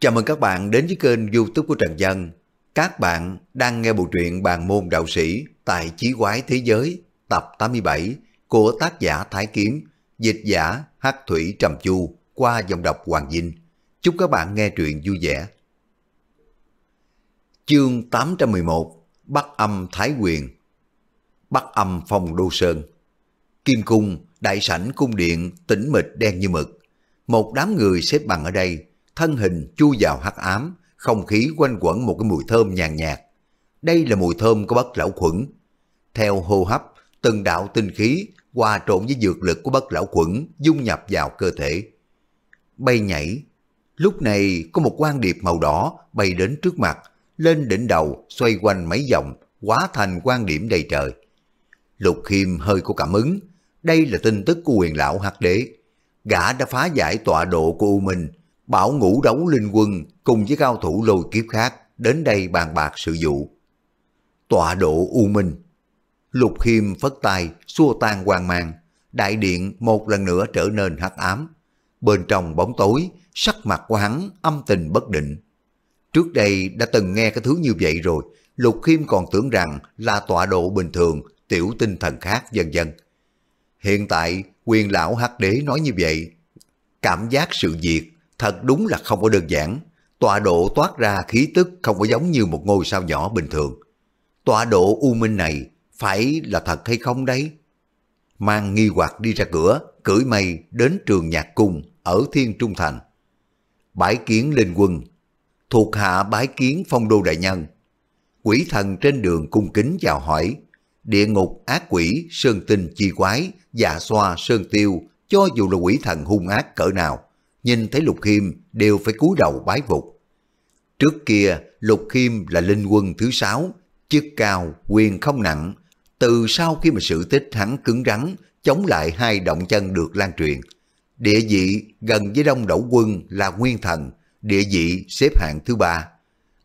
Chào mừng các bạn đến với kênh youtube của Trần Dân. Các bạn đang nghe bộ truyện Bàn môn đạo sĩ tại Chí quái thế giới tập 87 của tác giả Thái Kiếm, dịch giả Hắc Thủy Trầm Chu qua dòng đọc Hoàng Vinh. Chúc các bạn nghe truyện vui vẻ. Chương 811 Bắc âm Thái Quyền Bắc âm Phong Đô Sơn Kim Cung, đại sảnh cung điện, tĩnh mịch đen như mực. Một đám người xếp bằng ở đây thân hình chui vào hắc ám, không khí quanh quẩn một cái mùi thơm nhàn nhạt. Đây là mùi thơm của bất lão quẩn. Theo hô hấp, từng đạo tinh khí hòa trộn với dược lực của bất lão quẩn dung nhập vào cơ thể. Bay nhảy, lúc này có một quan điệp màu đỏ bay đến trước mặt, lên đỉnh đầu xoay quanh mấy vòng, hóa thành quan điểm đầy trời. Lục Khiêm hơi có cảm ứng, đây là tin tức của quyền lão hắc đế. Gã đã phá giải tọa độ của U Minh, bảo ngũ đấu linh quân cùng với cao thủ lôi kiếp khác đến đây bàn bạc sự vụ. Tọa độ U Minh Lục Khiêm phất tay, xua tan hoàng mang, đại điện một lần nữa trở nên hắc ám. Bên trong bóng tối, sắc mặt của hắn âm tình bất định. Trước đây đã từng nghe cái thứ như vậy rồi, Lục Khiêm còn tưởng rằng là tọa độ bình thường, tiểu tinh thần khác dần dần. Hiện tại, quyền lão hắc đế nói như vậy, cảm giác sự việc thật đúng là không có đơn giản. Tọa độ toát ra khí tức không có giống như một ngôi sao nhỏ bình thường. Tọa độ U Minh này phải là thật hay không đấy? Mang nghi hoặc đi ra cửa, cưỡi mây đến trường nhạc cung ở Thiên Trung Thành. Bái kiến linh quân, thuộc hạ bái kiến phong đô đại nhân. Quỷ thần trên đường cung kính chào hỏi, địa ngục ác quỷ, sơn tinh chi quái, dạ xoa, sơn tiêu, cho dù là quỷ thần hung ác cỡ nào nhìn thấy Lục Khiêm đều phải cúi đầu bái phục. Trước kia, Lục Khiêm là linh quân thứ sáu, chức cao, quyền không nặng. Từ sau khi mà sự tích hắn cứng rắn, chống lại hai động chân được lan truyền. Địa vị gần với đông đẩu quân là nguyên thần, địa vị xếp hạng thứ ba.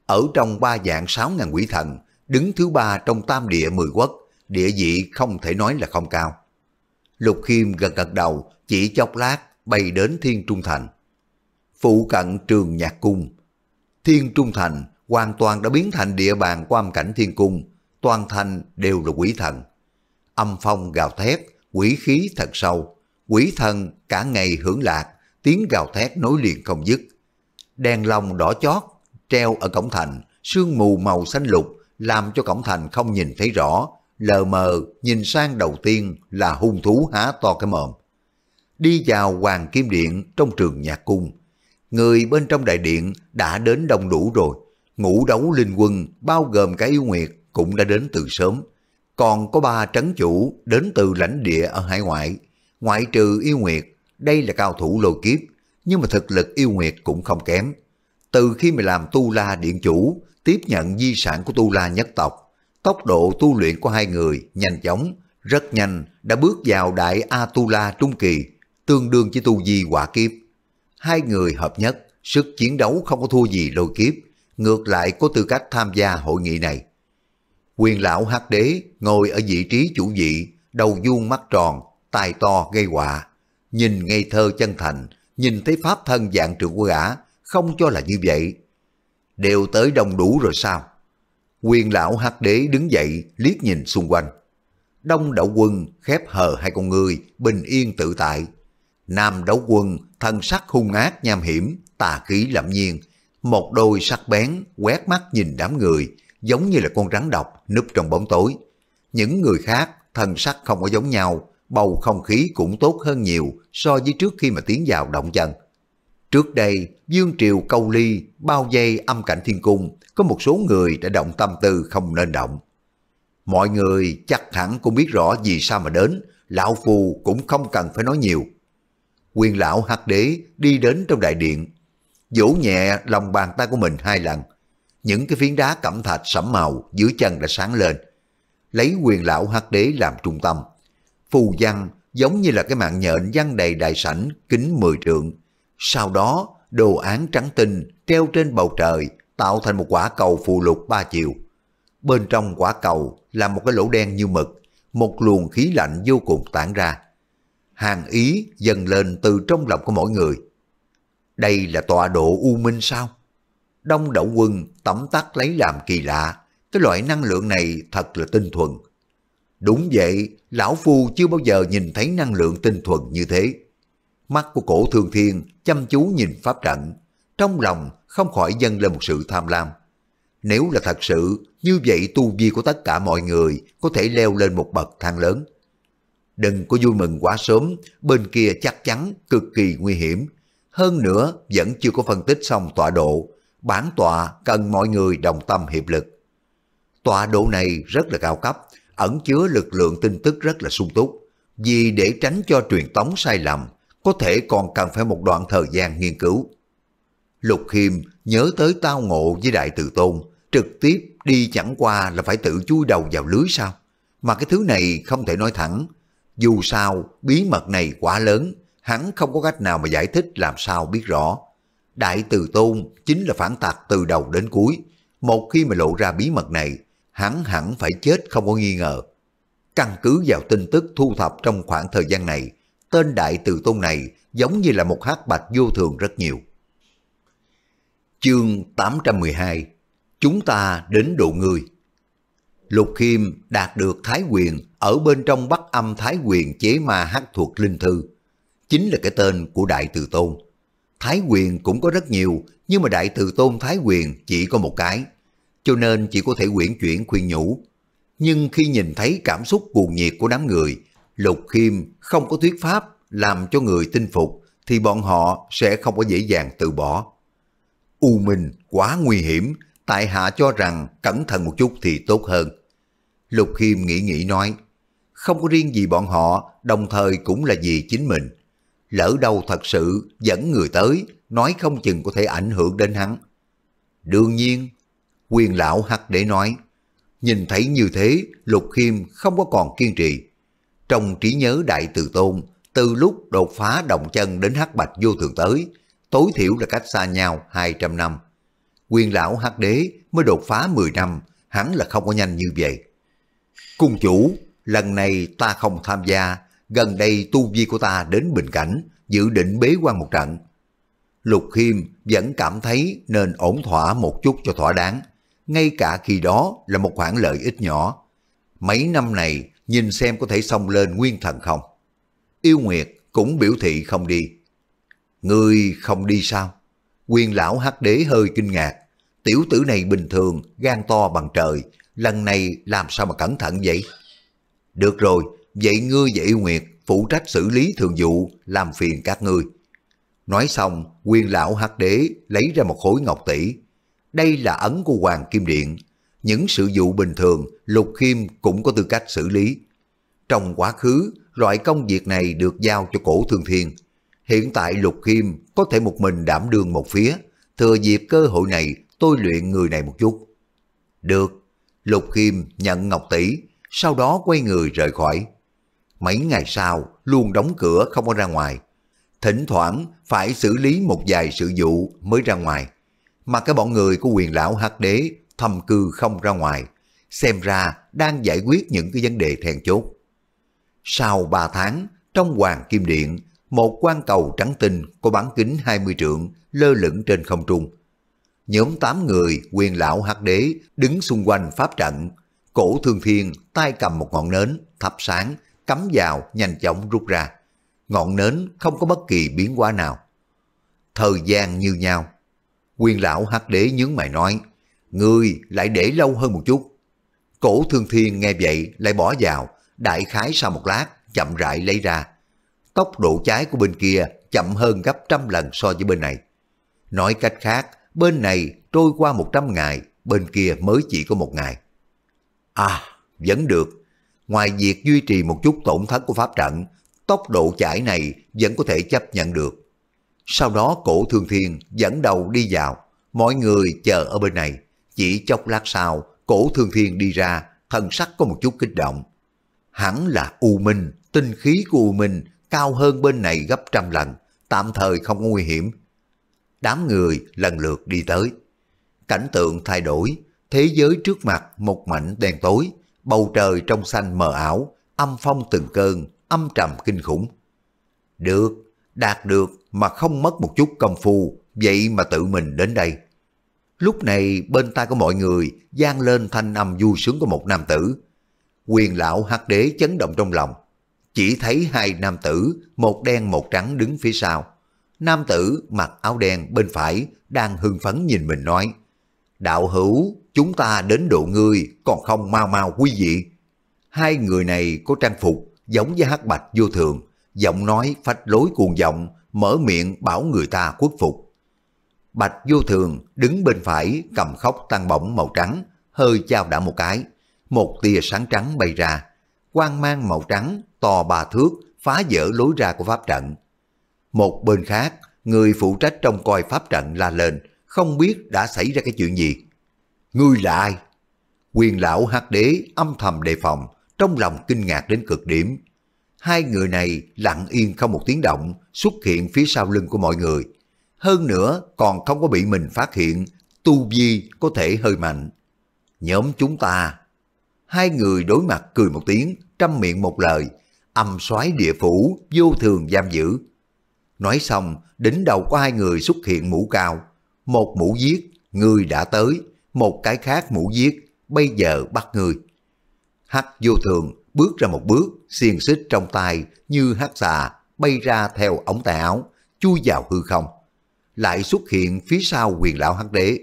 Ở trong ba dạng sáu ngàn quỷ thần, đứng thứ ba trong tam địa mười quốc, địa vị không thể nói là không cao. Lục Khiêm gật gật đầu, chỉ chốc lát bay đến Thiên Trung Thành. Phụ cận trường nhạc cung, Thiên Trung Thành hoàn toàn đã biến thành địa bàn của âm cảnh thiên cung, toàn thành đều là quỷ thần. Âm phong gào thét, quỷ khí thật sâu, quỷ thần cả ngày hưởng lạc, tiếng gào thét nối liền không dứt. Đèn lồng đỏ chót, treo ở cổng thành, sương mù màu xanh lục, làm cho cổng thành không nhìn thấy rõ, lờ mờ nhìn sang đầu tiên là hung thú há to cái mồm đi vào Hoàng Kim Điện trong trường nhạc cung. Người bên trong đại điện đã đến đông đủ rồi, ngũ đấu linh quân bao gồm cả yêu nguyệt cũng đã đến từ sớm. Còn có ba trấn chủ đến từ lãnh địa ở hải ngoại, ngoại trừ yêu nguyệt, đây là cao thủ lôi kiếp, nhưng mà thực lực yêu nguyệt cũng không kém. Từ khi mà làm Tu La Điện Chủ, tiếp nhận di sản của Tu La nhất tộc, tốc độ tu luyện của hai người nhanh chóng, rất nhanh đã bước vào đại a tu la Trung Kỳ, tương đương với tu di quả kiếp. Hai người hợp nhất, sức chiến đấu không có thua gì lôi kiếp, ngược lại có tư cách tham gia hội nghị này. Quyền lão hắc đế ngồi ở vị trí chủ vị, đầu vuông mắt tròn, tai to gây quả Nhìn ngây thơ chân thành, nhìn thấy pháp thân dạng trưởng của gã, không cho là như vậy. Đều tới đông đủ rồi sao? Quyền lão hắc đế đứng dậy, liếc nhìn xung quanh. Đông đậu quân khép hờ hai con người, bình yên tự tại, Nam đấu quân, thân sắc hung ác nham hiểm, tà khí lẫm nhiên, một đôi sắc bén quét mắt nhìn đám người, giống như là con rắn độc núp trong bóng tối. Những người khác, thân sắc không có giống nhau, bầu không khí cũng tốt hơn nhiều so với trước khi mà tiến vào động chân. Trước đây, Dương Triều câu ly, bao dây âm cảnh thiên cung, có một số người đã động tâm tư không nên động. Mọi người chắc hẳn cũng biết rõ vì sao mà đến, Lão Phù cũng không cần phải nói nhiều. Quyền lão hắc đế đi đến trong đại điện, vỗ nhẹ lòng bàn tay của mình hai lần. Những cái phiến đá cẩm thạch sẫm màu dưới chân đã sáng lên. Lấy quyền lão hắc đế làm trung tâm. Phù văn giống như là cái mạng nhện văng đầy đại sảnh kính mười trượng. Sau đó, đồ án trắng tinh treo trên bầu trời tạo thành một quả cầu phù lục ba chiều. Bên trong quả cầu là một cái lỗ đen như mực, một luồng khí lạnh vô cùng tản ra hàng ý dần lên từ trong lòng của mỗi người. Đây là tọa độ U Minh sao? Đông đậu quân tẩm tắt lấy làm kỳ lạ, cái loại năng lượng này thật là tinh thuần. Đúng vậy, lão phu chưa bao giờ nhìn thấy năng lượng tinh thuần như thế. Mắt của cổ thường thiên chăm chú nhìn pháp trận, trong lòng không khỏi dâng lên một sự tham lam. Nếu là thật sự, như vậy tu vi của tất cả mọi người có thể leo lên một bậc thang lớn. Đừng có vui mừng quá sớm, bên kia chắc chắn cực kỳ nguy hiểm. Hơn nữa, vẫn chưa có phân tích xong tọa độ. Bản tọa cần mọi người đồng tâm hiệp lực. Tọa độ này rất là cao cấp, ẩn chứa lực lượng tin tức rất là sung túc. Vì để tránh cho truyền tống sai lầm, có thể còn cần phải một đoạn thời gian nghiên cứu. Lục Khiêm nhớ tới tao ngộ với Đại Từ Tôn, trực tiếp đi chẳng qua là phải tự chui đầu vào lưới sao? Mà cái thứ này không thể nói thẳng, dù sao, bí mật này quá lớn, hắn không có cách nào mà giải thích làm sao biết rõ. Đại từ tôn chính là phản tạc từ đầu đến cuối. Một khi mà lộ ra bí mật này, hắn hẳn phải chết không có nghi ngờ. Căn cứ vào tin tức thu thập trong khoảng thời gian này, tên đại từ tôn này giống như là một hát bạch vô thường rất nhiều. Chương 812 Chúng ta đến độ người Lục Khiêm đạt được Thái quyền ở bên trong bắc âm thái quyền chế ma hát thuộc linh thư, chính là cái tên của Đại Từ Tôn. Thái quyền cũng có rất nhiều, nhưng mà Đại Từ Tôn Thái quyền chỉ có một cái, cho nên chỉ có thể quyển chuyển khuyên nhủ. Nhưng khi nhìn thấy cảm xúc cuồng nhiệt của đám người, Lục Khiêm không có thuyết pháp làm cho người tin phục, thì bọn họ sẽ không có dễ dàng từ bỏ. U Minh quá nguy hiểm, tại hạ cho rằng cẩn thận một chút thì tốt hơn. Lục Khiêm nghĩ nghĩ nói, không có riêng gì bọn họ, đồng thời cũng là vì chính mình. Lỡ đâu thật sự dẫn người tới, nói không chừng có thể ảnh hưởng đến hắn. Đương nhiên, quyền lão hắc để nói, nhìn thấy như thế, Lục Khiêm không có còn kiên trì. Trong trí nhớ đại từ tôn, từ lúc đột phá động chân đến hắc bạch vô thường tới, tối thiểu là cách xa nhau 200 năm. Quyền lão hắc đế mới đột phá 10 năm, hắn là không có nhanh như vậy. Cung chủ, lần này ta không tham gia, gần đây tu vi của ta đến bình cảnh, dự định bế quan một trận. Lục Khiêm vẫn cảm thấy nên ổn thỏa một chút cho thỏa đáng, ngay cả khi đó là một khoản lợi ích nhỏ. Mấy năm này nhìn xem có thể xông lên nguyên thần không. Yêu Nguyệt cũng biểu thị không đi. Ngươi không đi sao? Quyền lão hắc đế hơi kinh ngạc. Tiểu tử này bình thường, gan to bằng trời, lần này làm sao mà cẩn thận vậy? Được rồi, vậy ngươi và yêu nguyệt phụ trách xử lý thường vụ, làm phiền các ngươi. Nói xong, quyền lão hắc đế lấy ra một khối ngọc tỷ. Đây là ấn của Hoàng Kim Điện. Những sự vụ bình thường, Lục Khiêm cũng có tư cách xử lý. Trong quá khứ, loại công việc này được giao cho cổ thường thiên. Hiện tại Lục Khiêm có thể một mình đảm đương một phía. Thừa dịp cơ hội này, tôi luyện người này một chút. Được. Lục Khiêm nhận ngọc tỷ, sau đó quay người rời khỏi. Mấy ngày sau, luôn đóng cửa không có ra ngoài. Thỉnh thoảng phải xử lý một vài sự vụ mới ra ngoài. Mà cái bọn người của quyền lão hắc đế thầm cư không ra ngoài, xem ra đang giải quyết những cái vấn đề then chốt. Sau 3 tháng, trong Hoàng Kim Điện, một quan cầu trắng tinh có bán kính 20 trượng lơ lửng trên không trung. Nhóm 8 người quyền lão hắc đế đứng xung quanh pháp trận cổ thương thiên tay cầm một ngọn nến, thắp sáng, cắm vào nhanh chóng rút ra. Ngọn nến không có bất kỳ biến hóa nào. Thời gian như nhau. quyền lão hắc đế nhướng mày nói, Ngươi lại để lâu hơn một chút. Cổ thương thiên nghe vậy lại bỏ vào, đại khái sau một lát, chậm rãi lấy ra. Tốc độ cháy của bên kia chậm hơn gấp trăm lần so với bên này. Nói cách khác, bên này trôi qua một trăm ngày, bên kia mới chỉ có một ngày. À, vẫn được. Ngoài việc duy trì một chút tổn thất của pháp trận, tốc độ chảy này vẫn có thể chấp nhận được. Sau đó cổ thương thiên dẫn đầu đi vào, mọi người chờ ở bên này. Chỉ chốc lát sau, cổ thương thiên đi ra, thần sắc có một chút kích động. Hẳn là U Minh, tinh khí của U Minh cao hơn bên này gấp trăm lần, tạm thời không có nguy hiểm. Đám người lần lượt đi tới. Cảnh tượng thay đổi, thế giới trước mặt một mảnh đèn tối, bầu trời trong xanh mờ ảo, âm phong từng cơn, âm trầm kinh khủng. Được, đạt được mà không mất một chút công phu, vậy mà tự mình đến đây. Lúc này bên tai của mọi người gian lên thanh âm vui sướng của một nam tử. Quyền lão hắc đế chấn động trong lòng. Chỉ thấy hai nam tử, một đen một trắng đứng phía sau. Nam tử mặc áo đen bên phải đang hưng phấn nhìn mình nói. Đạo hữu, chúng ta đến độ ngươi còn không mau mau quý vị. Hai người này có trang phục giống với hắc bạch vô thường, giọng nói phách lối cuồng vọng, mở miệng bảo người ta khuất phục. Bạch vô thường đứng bên phải cầm khóc tăng bổng màu trắng, hơi chao đã một cái. Một tia sáng trắng bay ra, quang mang màu trắng to bà thước phá vỡ lối ra của pháp trận. Một bên khác, người phụ trách trông coi pháp trận la lên, không biết đã xảy ra cái chuyện gì. Ngươi là ai? Quyền lão hắc đế âm thầm đề phòng, trong lòng kinh ngạc đến cực điểm. Hai người này lặng yên không một tiếng động xuất hiện phía sau lưng của mọi người. Hơn nữa còn không có bị mình phát hiện, tu vi có thể hơi mạnh. Nhóm chúng ta, hai người đối mặt cười một tiếng, trăm miệng một lời, âm soái địa phủ, vô thường giam giữ. Nói xong, đỉnh đầu của hai người xuất hiện mũ cao, một mũ giết, người đã tới, một cái khác mũ giết, bây giờ bắt người. Hắc vô thường bước ra một bước, xiên xích trong tay như hắc xà bay ra theo ống tay áo, chui vào hư không. Lại xuất hiện phía sau quyền lão hắc đế,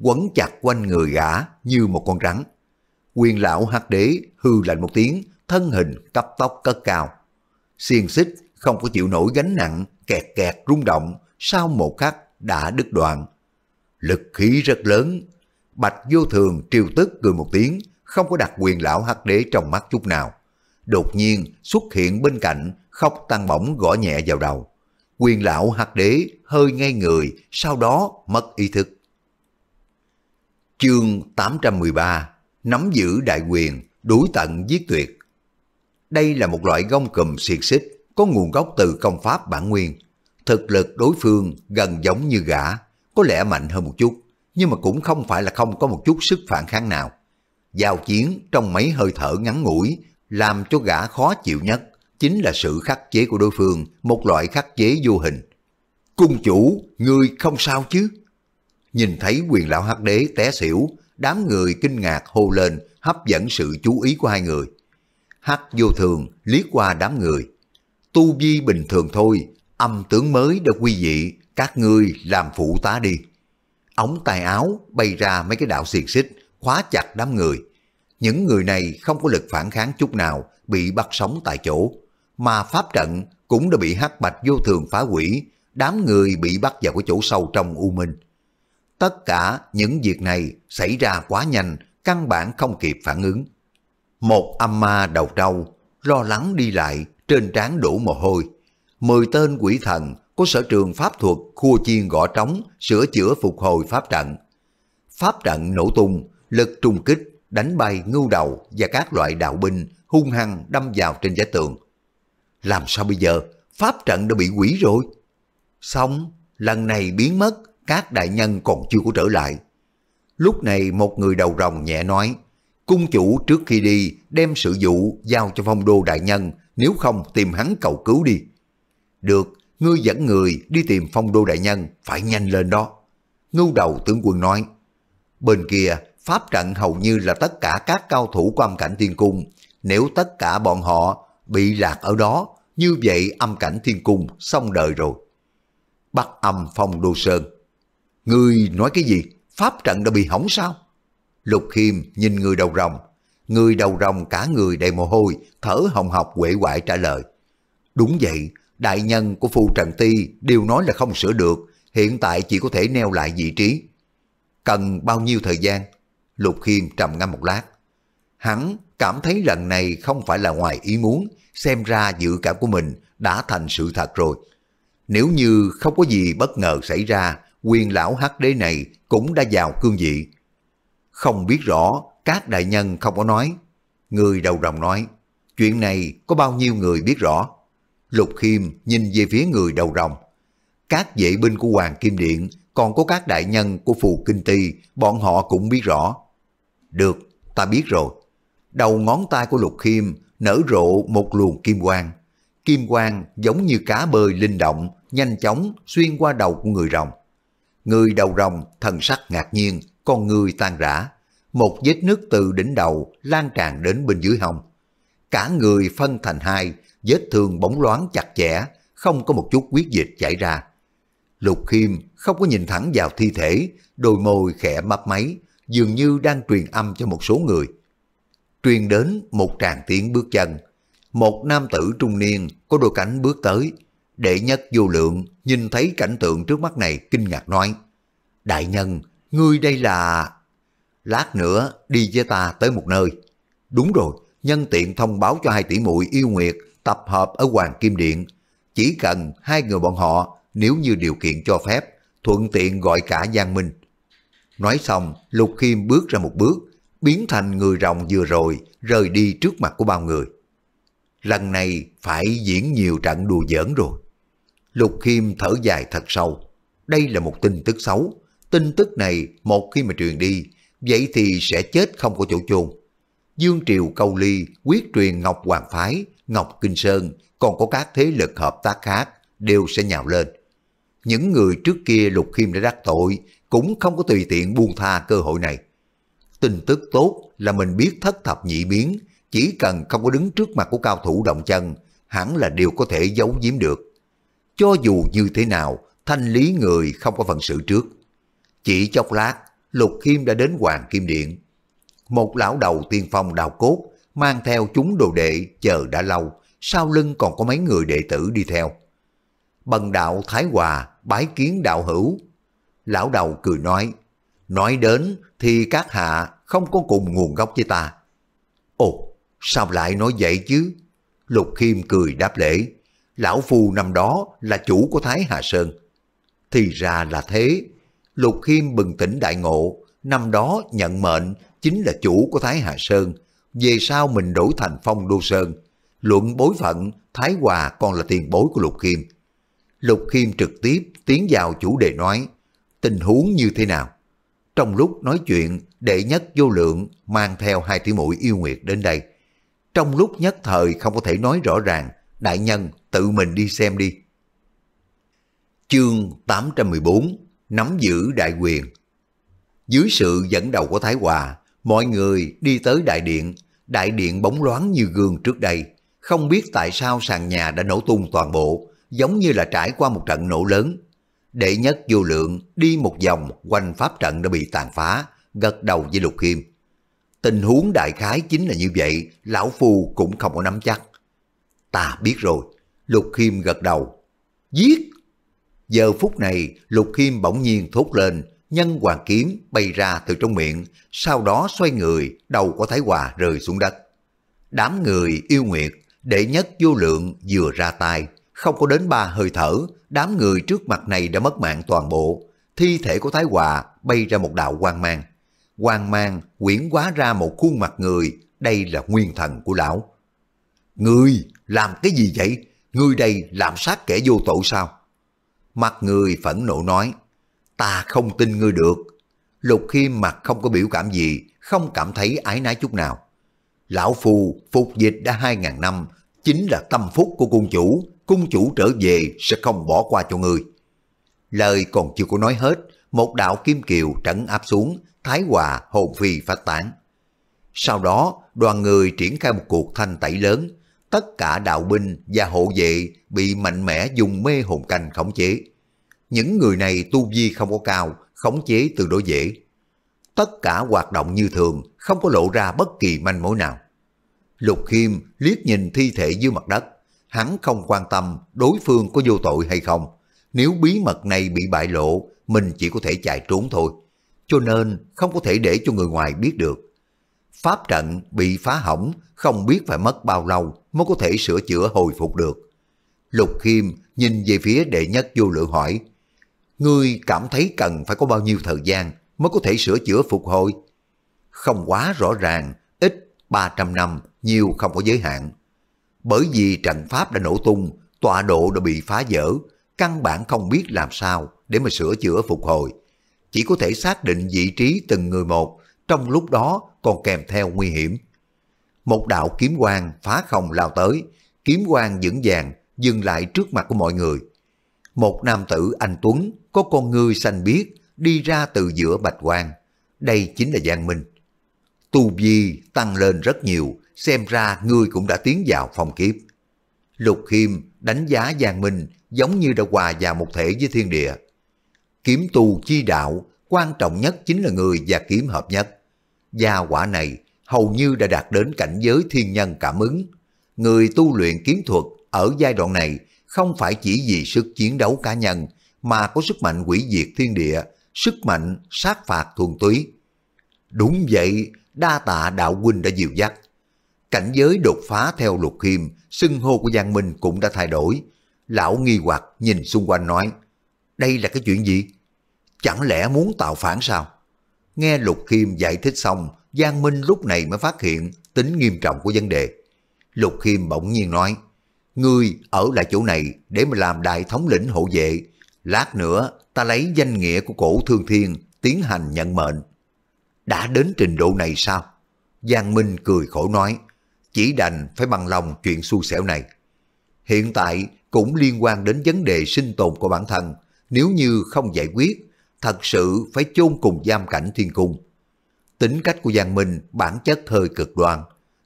quấn chặt quanh người gã như một con rắn. Quyền lão hắc đế hư lạnh một tiếng, thân hình cấp tóc cất cao. Xiên xích không có chịu nổi gánh nặng, kẹt kẹt rung động, sau một khắc đã đứt đoạn. Lực khí rất lớn, Bạch vô thường triều tức cười một tiếng, không có đặt quyền lão hắc đế trong mắt chút nào. Đột nhiên xuất hiện bên cạnh, khóc tăng bổng gõ nhẹ vào đầu. Quyền lão hắc đế hơi ngay người, sau đó mất ý thức. Chương 813 Nắm giữ đại quyền, đuổi tận giết tuyệt. Đây là một loại gông cùm xiệt xích, có nguồn gốc từ công pháp bản nguyên. Thực lực đối phương gần giống như gã, có lẽ mạnh hơn một chút nhưng mà cũng không phải là không có một chút sức phản kháng nào. Giao chiến trong mấy hơi thở ngắn ngủi, làm cho gã khó chịu nhất, chính là sự khắc chế của đối phương, một loại khắc chế vô hình. Cung chủ, người không sao chứ? Nhìn thấy quyền lão hắc đế té xỉu, đám người kinh ngạc hô lên, hấp dẫn sự chú ý của hai người. Hắc vô thường liếc qua đám người. Tu vi bình thường thôi, âm tướng mới đã quy dị, các ngươi làm phụ tá đi ống tay áo bay ra mấy cái đạo xiềng xích, khóa chặt đám người. Những người này không có lực phản kháng chút nào, bị bắt sống tại chỗ. Mà pháp trận cũng đã bị hắc bạch vô thường phá hủy, đám người bị bắt vào cái chỗ sâu trong U Minh. Tất cả những việc này xảy ra quá nhanh, căn bản không kịp phản ứng. Một âm ma đầu trâu, lo lắng đi lại, trên trán đổ mồ hôi. Mười tên quỷ thần của sở trường pháp thuật khua chiên gõ trống, sửa chữa phục hồi pháp trận. Pháp trận nổ tung, lực trùng kích, đánh bay ngưu đầu và các loại đạo binh hung hăng đâm vào trên giá tường. Làm sao bây giờ? Pháp trận đã bị quỷ rồi. Xong, lần này biến mất, các đại nhân còn chưa có trở lại. Lúc này một người đầu rồng nhẹ nói, cung chủ trước khi đi đem sự vụ giao cho phong đô đại nhân, nếu không tìm hắn cầu cứu đi. Được, ngươi dẫn người đi tìm phong đô đại nhân, phải nhanh lên đó. Ngưu đầu tướng quân nói, bên kia pháp trận hầu như là tất cả các cao thủ của âm cảnh thiên cung, nếu tất cả bọn họ bị lạc ở đó, như vậy âm cảnh thiên cung xong đời rồi. Bắt âm phong đô sơn. Ngươi nói cái gì? Pháp trận đã bị hỏng sao? Lục Khiêm nhìn người đầu rồng. Người đầu rồng cả người đầy mồ hôi, thở hồng học quệ quại trả lời. Đúng vậy, đại nhân của phu Trần Ti đều nói là không sửa được, hiện tại chỉ có thể neo lại vị trí. Cần bao nhiêu thời gian? Lục Khiêm trầm ngâm một lát. Hắn cảm thấy lần này không phải là ngoài ý muốn, xem ra dự cảm của mình đã thành sự thật rồi. Nếu như không có gì bất ngờ xảy ra, quyền lão hắc đế này cũng đã vào cương vị. Không biết rõ, các đại nhân không có nói. Người đầu rồng nói, chuyện này có bao nhiêu người biết rõ. Lục Khiêm nhìn về phía người đầu rồng. Các vệ binh của Hoàng Kim Điện, còn có các đại nhân của Phù Kinh Ti, bọn họ cũng biết rõ. Được, ta biết rồi. Đầu ngón tay của Lục Khiêm nở rộ một luồng kim quang. Kim quang giống như cá bơi linh động, nhanh chóng xuyên qua đầu của người rồng. Người đầu rồng thần sắc ngạc nhiên, con người tan rã. Một vết nước từ đỉnh đầu lan tràn đến bên dưới hông. Cả người phân thành hai, vết thương bóng loáng chặt chẽ, không có một chút huyết dịch chảy ra. Lục Khiêm không có nhìn thẳng vào thi thể, đôi môi khẽ mấp máy, dường như đang truyền âm cho một số người. Truyền đến một tràng tiếng bước chân, một nam tử trung niên có đôi cánh bước tới. Đệ nhất vô lượng nhìn thấy cảnh tượng trước mắt này kinh ngạc nói, Đại nhân, ngươi đây là... Lát nữa đi với ta tới một nơi. Đúng rồi, nhân tiện thông báo cho hai tỷ muội yêu nguyệt tập hợp ở Hoàng Kim Điện. Chỉ cần hai người bọn họ, nếu như điều kiện cho phép, thuận tiện gọi cả Giang Minh. Nói xong, Lục Khiêm bước ra một bước, biến thành người rồng vừa rồi, rời đi trước mặt của bao người. Lần này phải diễn nhiều trận đùa giỡn rồi. Lục Khiêm thở dài thật sâu. Đây là một tin tức xấu. Tin tức này một khi mà truyền đi, vậy thì sẽ chết không có chỗ chôn. Dương Triều Câu Ly quyết truyền Ngọc Hoàng Phái Ngọc Kinh Sơn, còn có các thế lực hợp tác khác đều sẽ nhào lên. Những người trước kia Lục Khiêm đã đắc tội cũng không có tùy tiện buông tha cơ hội này. Tin tức tốt là mình biết thất thập nhị biến, chỉ cần không có đứng trước mặt của cao thủ động chân, hẳn là đều có thể giấu giếm được. Cho dù như thế nào, thanh lý người không có phần sự trước. Chỉ chốc lát, Lục Khiêm đã đến Hoàng Kim Điện. Một lão đầu tiên phong đào cốt mang theo chúng đồ đệ chờ đã lâu, sau lưng còn có mấy người đệ tử đi theo. Bần đạo Thái Hòa bái kiến đạo hữu. Lão đầu cười nói, nói đến thì các hạ không có cùng nguồn gốc với ta. Ồ, sao lại nói vậy chứ? Lục Khiêm cười đáp lễ, lão phu năm đó là chủ của Thái Hà Sơn. Thì ra là thế, Lục Khiêm bừng tỉnh đại ngộ, năm đó nhận mệnh chính là chủ của Thái Hà Sơn, về sau mình đổi thành phong đô sơn. Luận bối phận, Thái Hòa còn là tiền bối của Lục Khiêm. Lục Khiêm trực tiếp tiến vào chủ đề nói, tình huống như thế nào? Trong lúc nói chuyện, đệ nhất vô lượng mang theo hai tỷ muội yêu nguyệt đến đây. Trong lúc nhất thời không có thể nói rõ ràng, đại nhân tự mình đi xem đi. Chương 814 Nắm giữ đại quyền Dưới sự dẫn đầu của Thái Hòa, Mọi người đi tới đại điện, đại điện bóng loáng như gương trước đây. Không biết tại sao sàn nhà đã nổ tung toàn bộ, giống như là trải qua một trận nổ lớn. Đệ nhất vô lượng đi một vòng quanh pháp trận đã bị tàn phá, gật đầu với Lục Khiêm. Tình huống đại khái chính là như vậy, Lão Phu cũng không có nắm chắc. Ta biết rồi, Lục Khiêm gật đầu. Giết! Giờ phút này, Lục Khiêm bỗng nhiên thốt lên, nhân hoàng kiếm bay ra từ trong miệng, sau đó xoay người, đầu của Thái Hòa rơi xuống đất. Đám người yêu nguyệt, đệ nhất vô lượng vừa ra tay, không có đến ba hơi thở, đám người trước mặt này đã mất mạng toàn bộ, thi thể của Thái Hòa bay ra một đạo quang mang. Quang mang quyển quá ra một khuôn mặt người, đây là nguyên thần của lão. người làm cái gì vậy? người đây làm sát kẻ vô tội sao? Mặt người phẫn nộ nói, ta không tin ngươi được. Lục Khiêm mặt không có biểu cảm gì, không cảm thấy ái nái chút nào. Lão Phù phục dịch đã hai ngàn năm, chính là tâm phúc của cung chủ, cung chủ trở về sẽ không bỏ qua cho ngươi. Lời còn chưa có nói hết, một đạo kim kiều trấn áp xuống, thái hòa hồn phi phát tán. Sau đó, đoàn người triển khai một cuộc thanh tẩy lớn, tất cả đạo binh và hộ vệ bị mạnh mẽ dùng mê hồn canh khống chế những người này tu vi không có cao, khống chế tương đối dễ. Tất cả hoạt động như thường, không có lộ ra bất kỳ manh mối nào. Lục Khiêm liếc nhìn thi thể dưới mặt đất, hắn không quan tâm đối phương có vô tội hay không. Nếu bí mật này bị bại lộ, mình chỉ có thể chạy trốn thôi. Cho nên không có thể để cho người ngoài biết được. Pháp trận bị phá hỏng, không biết phải mất bao lâu mới có thể sửa chữa hồi phục được. Lục Khiêm nhìn về phía đệ nhất vô lượng hỏi, Ngươi cảm thấy cần phải có bao nhiêu thời gian mới có thể sửa chữa phục hồi? Không quá rõ ràng, ít 300 năm, nhiều không có giới hạn. Bởi vì trận pháp đã nổ tung, tọa độ đã bị phá vỡ, căn bản không biết làm sao để mà sửa chữa phục hồi. Chỉ có thể xác định vị trí từng người một, trong lúc đó còn kèm theo nguy hiểm. Một đạo kiếm quang phá không lao tới, kiếm quang vững vàng dừng lại trước mặt của mọi người một nam tử anh Tuấn có con ngươi xanh biếc đi ra từ giữa bạch quang. Đây chính là Giang Minh. Tu vi tăng lên rất nhiều, xem ra ngươi cũng đã tiến vào phong kiếp. Lục Khiêm đánh giá Giang Minh giống như đã hòa vào một thể với thiên địa. Kiếm tu chi đạo quan trọng nhất chính là người và kiếm hợp nhất. Gia quả này hầu như đã đạt đến cảnh giới thiên nhân cảm ứng. Người tu luyện kiếm thuật ở giai đoạn này không phải chỉ vì sức chiến đấu cá nhân, mà có sức mạnh quỷ diệt thiên địa, sức mạnh sát phạt thuần túy. Đúng vậy, đa tạ đạo huynh đã dìu dắt. Cảnh giới đột phá theo lục khiêm, xưng hô của Giang Minh cũng đã thay đổi. Lão nghi hoặc nhìn xung quanh nói, đây là cái chuyện gì? Chẳng lẽ muốn tạo phản sao? Nghe Lục Khiêm giải thích xong, Giang Minh lúc này mới phát hiện tính nghiêm trọng của vấn đề. Lục Khiêm bỗng nhiên nói, Ngươi ở lại chỗ này để mà làm đại thống lĩnh hộ vệ. Lát nữa ta lấy danh nghĩa của cổ thương thiên tiến hành nhận mệnh. Đã đến trình độ này sao? Giang Minh cười khổ nói, chỉ đành phải bằng lòng chuyện xui xẻo này. Hiện tại cũng liên quan đến vấn đề sinh tồn của bản thân, nếu như không giải quyết, thật sự phải chôn cùng giam cảnh thiên cung. Tính cách của Giang Minh bản chất hơi cực đoan,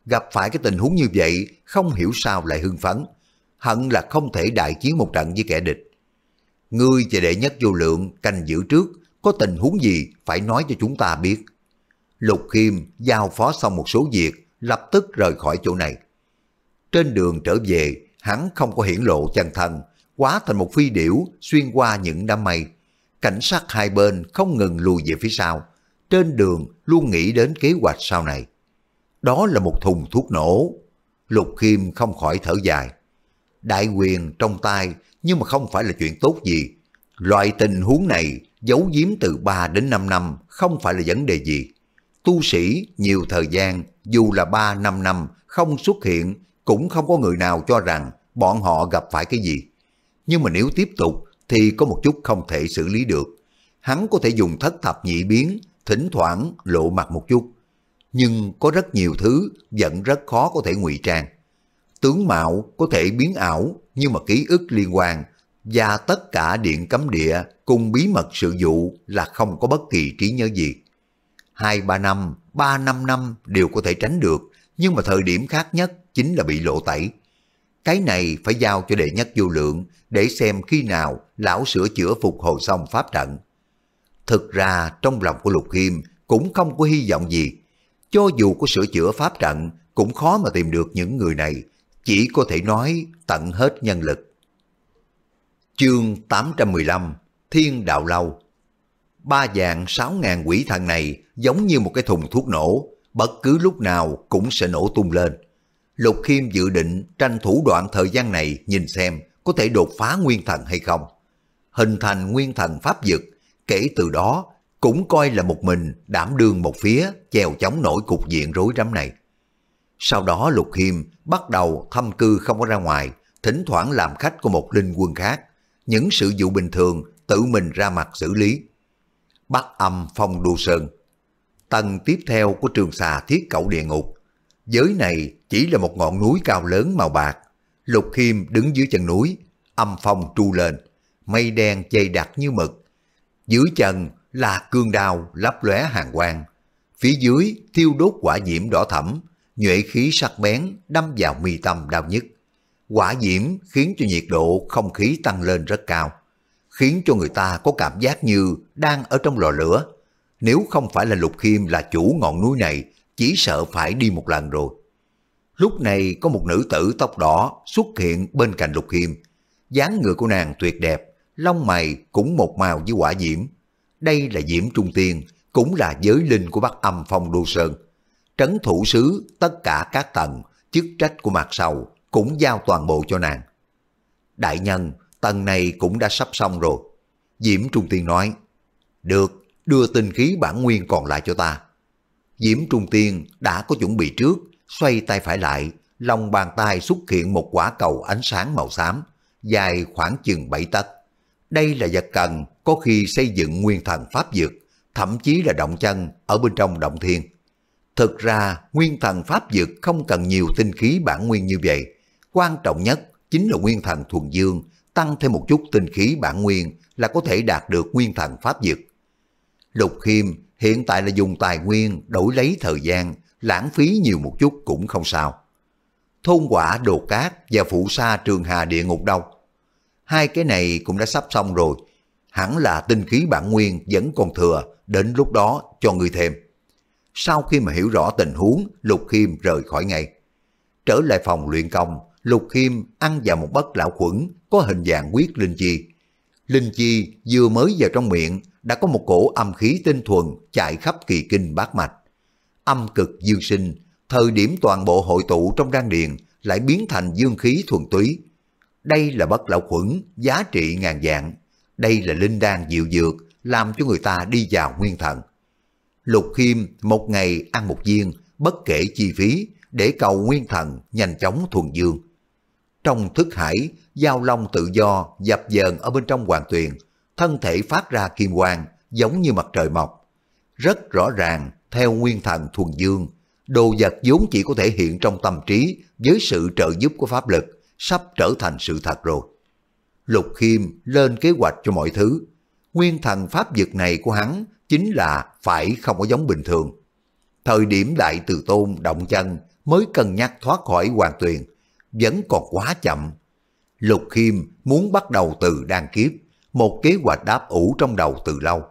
gặp phải cái tình huống như vậy không hiểu sao lại hưng phấn, hận là không thể đại chiến một trận với kẻ địch. Ngươi và đệ nhất vô lượng canh giữ trước, có tình huống gì phải nói cho chúng ta biết. Lục Khiêm giao phó xong một số việc, lập tức rời khỏi chỗ này. Trên đường trở về, hắn không có hiển lộ chân thân, quá thành một phi điểu xuyên qua những đám mây. Cảnh sát hai bên không ngừng lùi về phía sau, trên đường luôn nghĩ đến kế hoạch sau này. Đó là một thùng thuốc nổ. Lục Khiêm không khỏi thở dài đại quyền trong tay nhưng mà không phải là chuyện tốt gì. Loại tình huống này giấu giếm từ 3 đến 5 năm không phải là vấn đề gì. Tu sĩ nhiều thời gian dù là 3-5 năm không xuất hiện cũng không có người nào cho rằng bọn họ gặp phải cái gì. Nhưng mà nếu tiếp tục thì có một chút không thể xử lý được. Hắn có thể dùng thất thập nhị biến, thỉnh thoảng lộ mặt một chút. Nhưng có rất nhiều thứ vẫn rất khó có thể ngụy trang tướng mạo có thể biến ảo nhưng mà ký ức liên quan và tất cả điện cấm địa cùng bí mật sự vụ là không có bất kỳ trí nhớ gì. Hai ba năm, ba năm năm đều có thể tránh được, nhưng mà thời điểm khác nhất chính là bị lộ tẩy. Cái này phải giao cho đệ nhất vô lượng để xem khi nào lão sửa chữa phục hồi xong pháp trận. Thực ra trong lòng của Lục kim cũng không có hy vọng gì. Cho dù có sửa chữa pháp trận cũng khó mà tìm được những người này chỉ có thể nói tận hết nhân lực. Chương 815 Thiên Đạo Lâu Ba dạng sáu ngàn quỷ thần này giống như một cái thùng thuốc nổ, bất cứ lúc nào cũng sẽ nổ tung lên. Lục Khiêm dự định tranh thủ đoạn thời gian này nhìn xem có thể đột phá nguyên thần hay không. Hình thành nguyên thần pháp dực, kể từ đó cũng coi là một mình đảm đương một phía chèo chống nổi cục diện rối rắm này. Sau đó Lục hiêm bắt đầu thăm cư không có ra ngoài, thỉnh thoảng làm khách của một linh quân khác. Những sự vụ bình thường tự mình ra mặt xử lý. Bắt âm phong đô sơn. Tầng tiếp theo của trường xà thiết cẩu địa ngục. Giới này chỉ là một ngọn núi cao lớn màu bạc. Lục hiêm đứng dưới chân núi, âm phong tru lên, mây đen dày đặc như mực. Dưới chân là cương đao lấp lóe hàng quang. Phía dưới thiêu đốt quả diễm đỏ thẫm, nhuệ khí sắc bén đâm vào mi tâm đau nhức. Quả diễm khiến cho nhiệt độ không khí tăng lên rất cao, khiến cho người ta có cảm giác như đang ở trong lò lửa. Nếu không phải là Lục Khiêm là chủ ngọn núi này, chỉ sợ phải đi một lần rồi. Lúc này có một nữ tử tóc đỏ xuất hiện bên cạnh Lục Khiêm. dáng người của nàng tuyệt đẹp, lông mày cũng một màu với quả diễm. Đây là diễm trung tiên, cũng là giới linh của Bắc Âm Phong Đô Sơn trấn thủ sứ tất cả các tầng, chức trách của mặt sầu cũng giao toàn bộ cho nàng. Đại nhân, tầng này cũng đã sắp xong rồi. Diễm Trung Tiên nói, được, đưa tinh khí bản nguyên còn lại cho ta. Diễm Trung Tiên đã có chuẩn bị trước, xoay tay phải lại, lòng bàn tay xuất hiện một quả cầu ánh sáng màu xám, dài khoảng chừng 7 tấc. Đây là vật cần có khi xây dựng nguyên thần pháp dược, thậm chí là động chân ở bên trong động thiên. Thực ra, nguyên thần pháp dược không cần nhiều tinh khí bản nguyên như vậy. Quan trọng nhất chính là nguyên thần thuần dương, tăng thêm một chút tinh khí bản nguyên là có thể đạt được nguyên thần pháp dược. Lục Khiêm hiện tại là dùng tài nguyên đổi lấy thời gian, lãng phí nhiều một chút cũng không sao. Thôn quả đồ cát và phụ sa trường hà địa ngục đâu. Hai cái này cũng đã sắp xong rồi, hẳn là tinh khí bản nguyên vẫn còn thừa, đến lúc đó cho người thêm. Sau khi mà hiểu rõ tình huống, Lục Khiêm rời khỏi ngay. Trở lại phòng luyện công, Lục Khiêm ăn vào một bất lão khuẩn có hình dạng quyết linh chi. Linh chi vừa mới vào trong miệng đã có một cổ âm khí tinh thuần chạy khắp kỳ kinh bát mạch. Âm cực dương sinh, thời điểm toàn bộ hội tụ trong đan điền lại biến thành dương khí thuần túy. Đây là bất lão khuẩn, giá trị ngàn dạng. Đây là linh đan dịu dược, làm cho người ta đi vào nguyên thần. Lục Khiêm một ngày ăn một viên, bất kể chi phí, để cầu nguyên thần nhanh chóng thuần dương. Trong thức hải, giao long tự do dập dờn ở bên trong hoàng tuyền, thân thể phát ra kim quang giống như mặt trời mọc. Rất rõ ràng, theo nguyên thần thuần dương, đồ vật vốn chỉ có thể hiện trong tâm trí với sự trợ giúp của pháp lực, sắp trở thành sự thật rồi. Lục Khiêm lên kế hoạch cho mọi thứ. Nguyên thần pháp vực này của hắn chính là phải không có giống bình thường. Thời điểm đại từ tôn động chân mới cân nhắc thoát khỏi hoàng tuyền, vẫn còn quá chậm. Lục Khiêm muốn bắt đầu từ đan kiếp, một kế hoạch đáp ủ trong đầu từ lâu.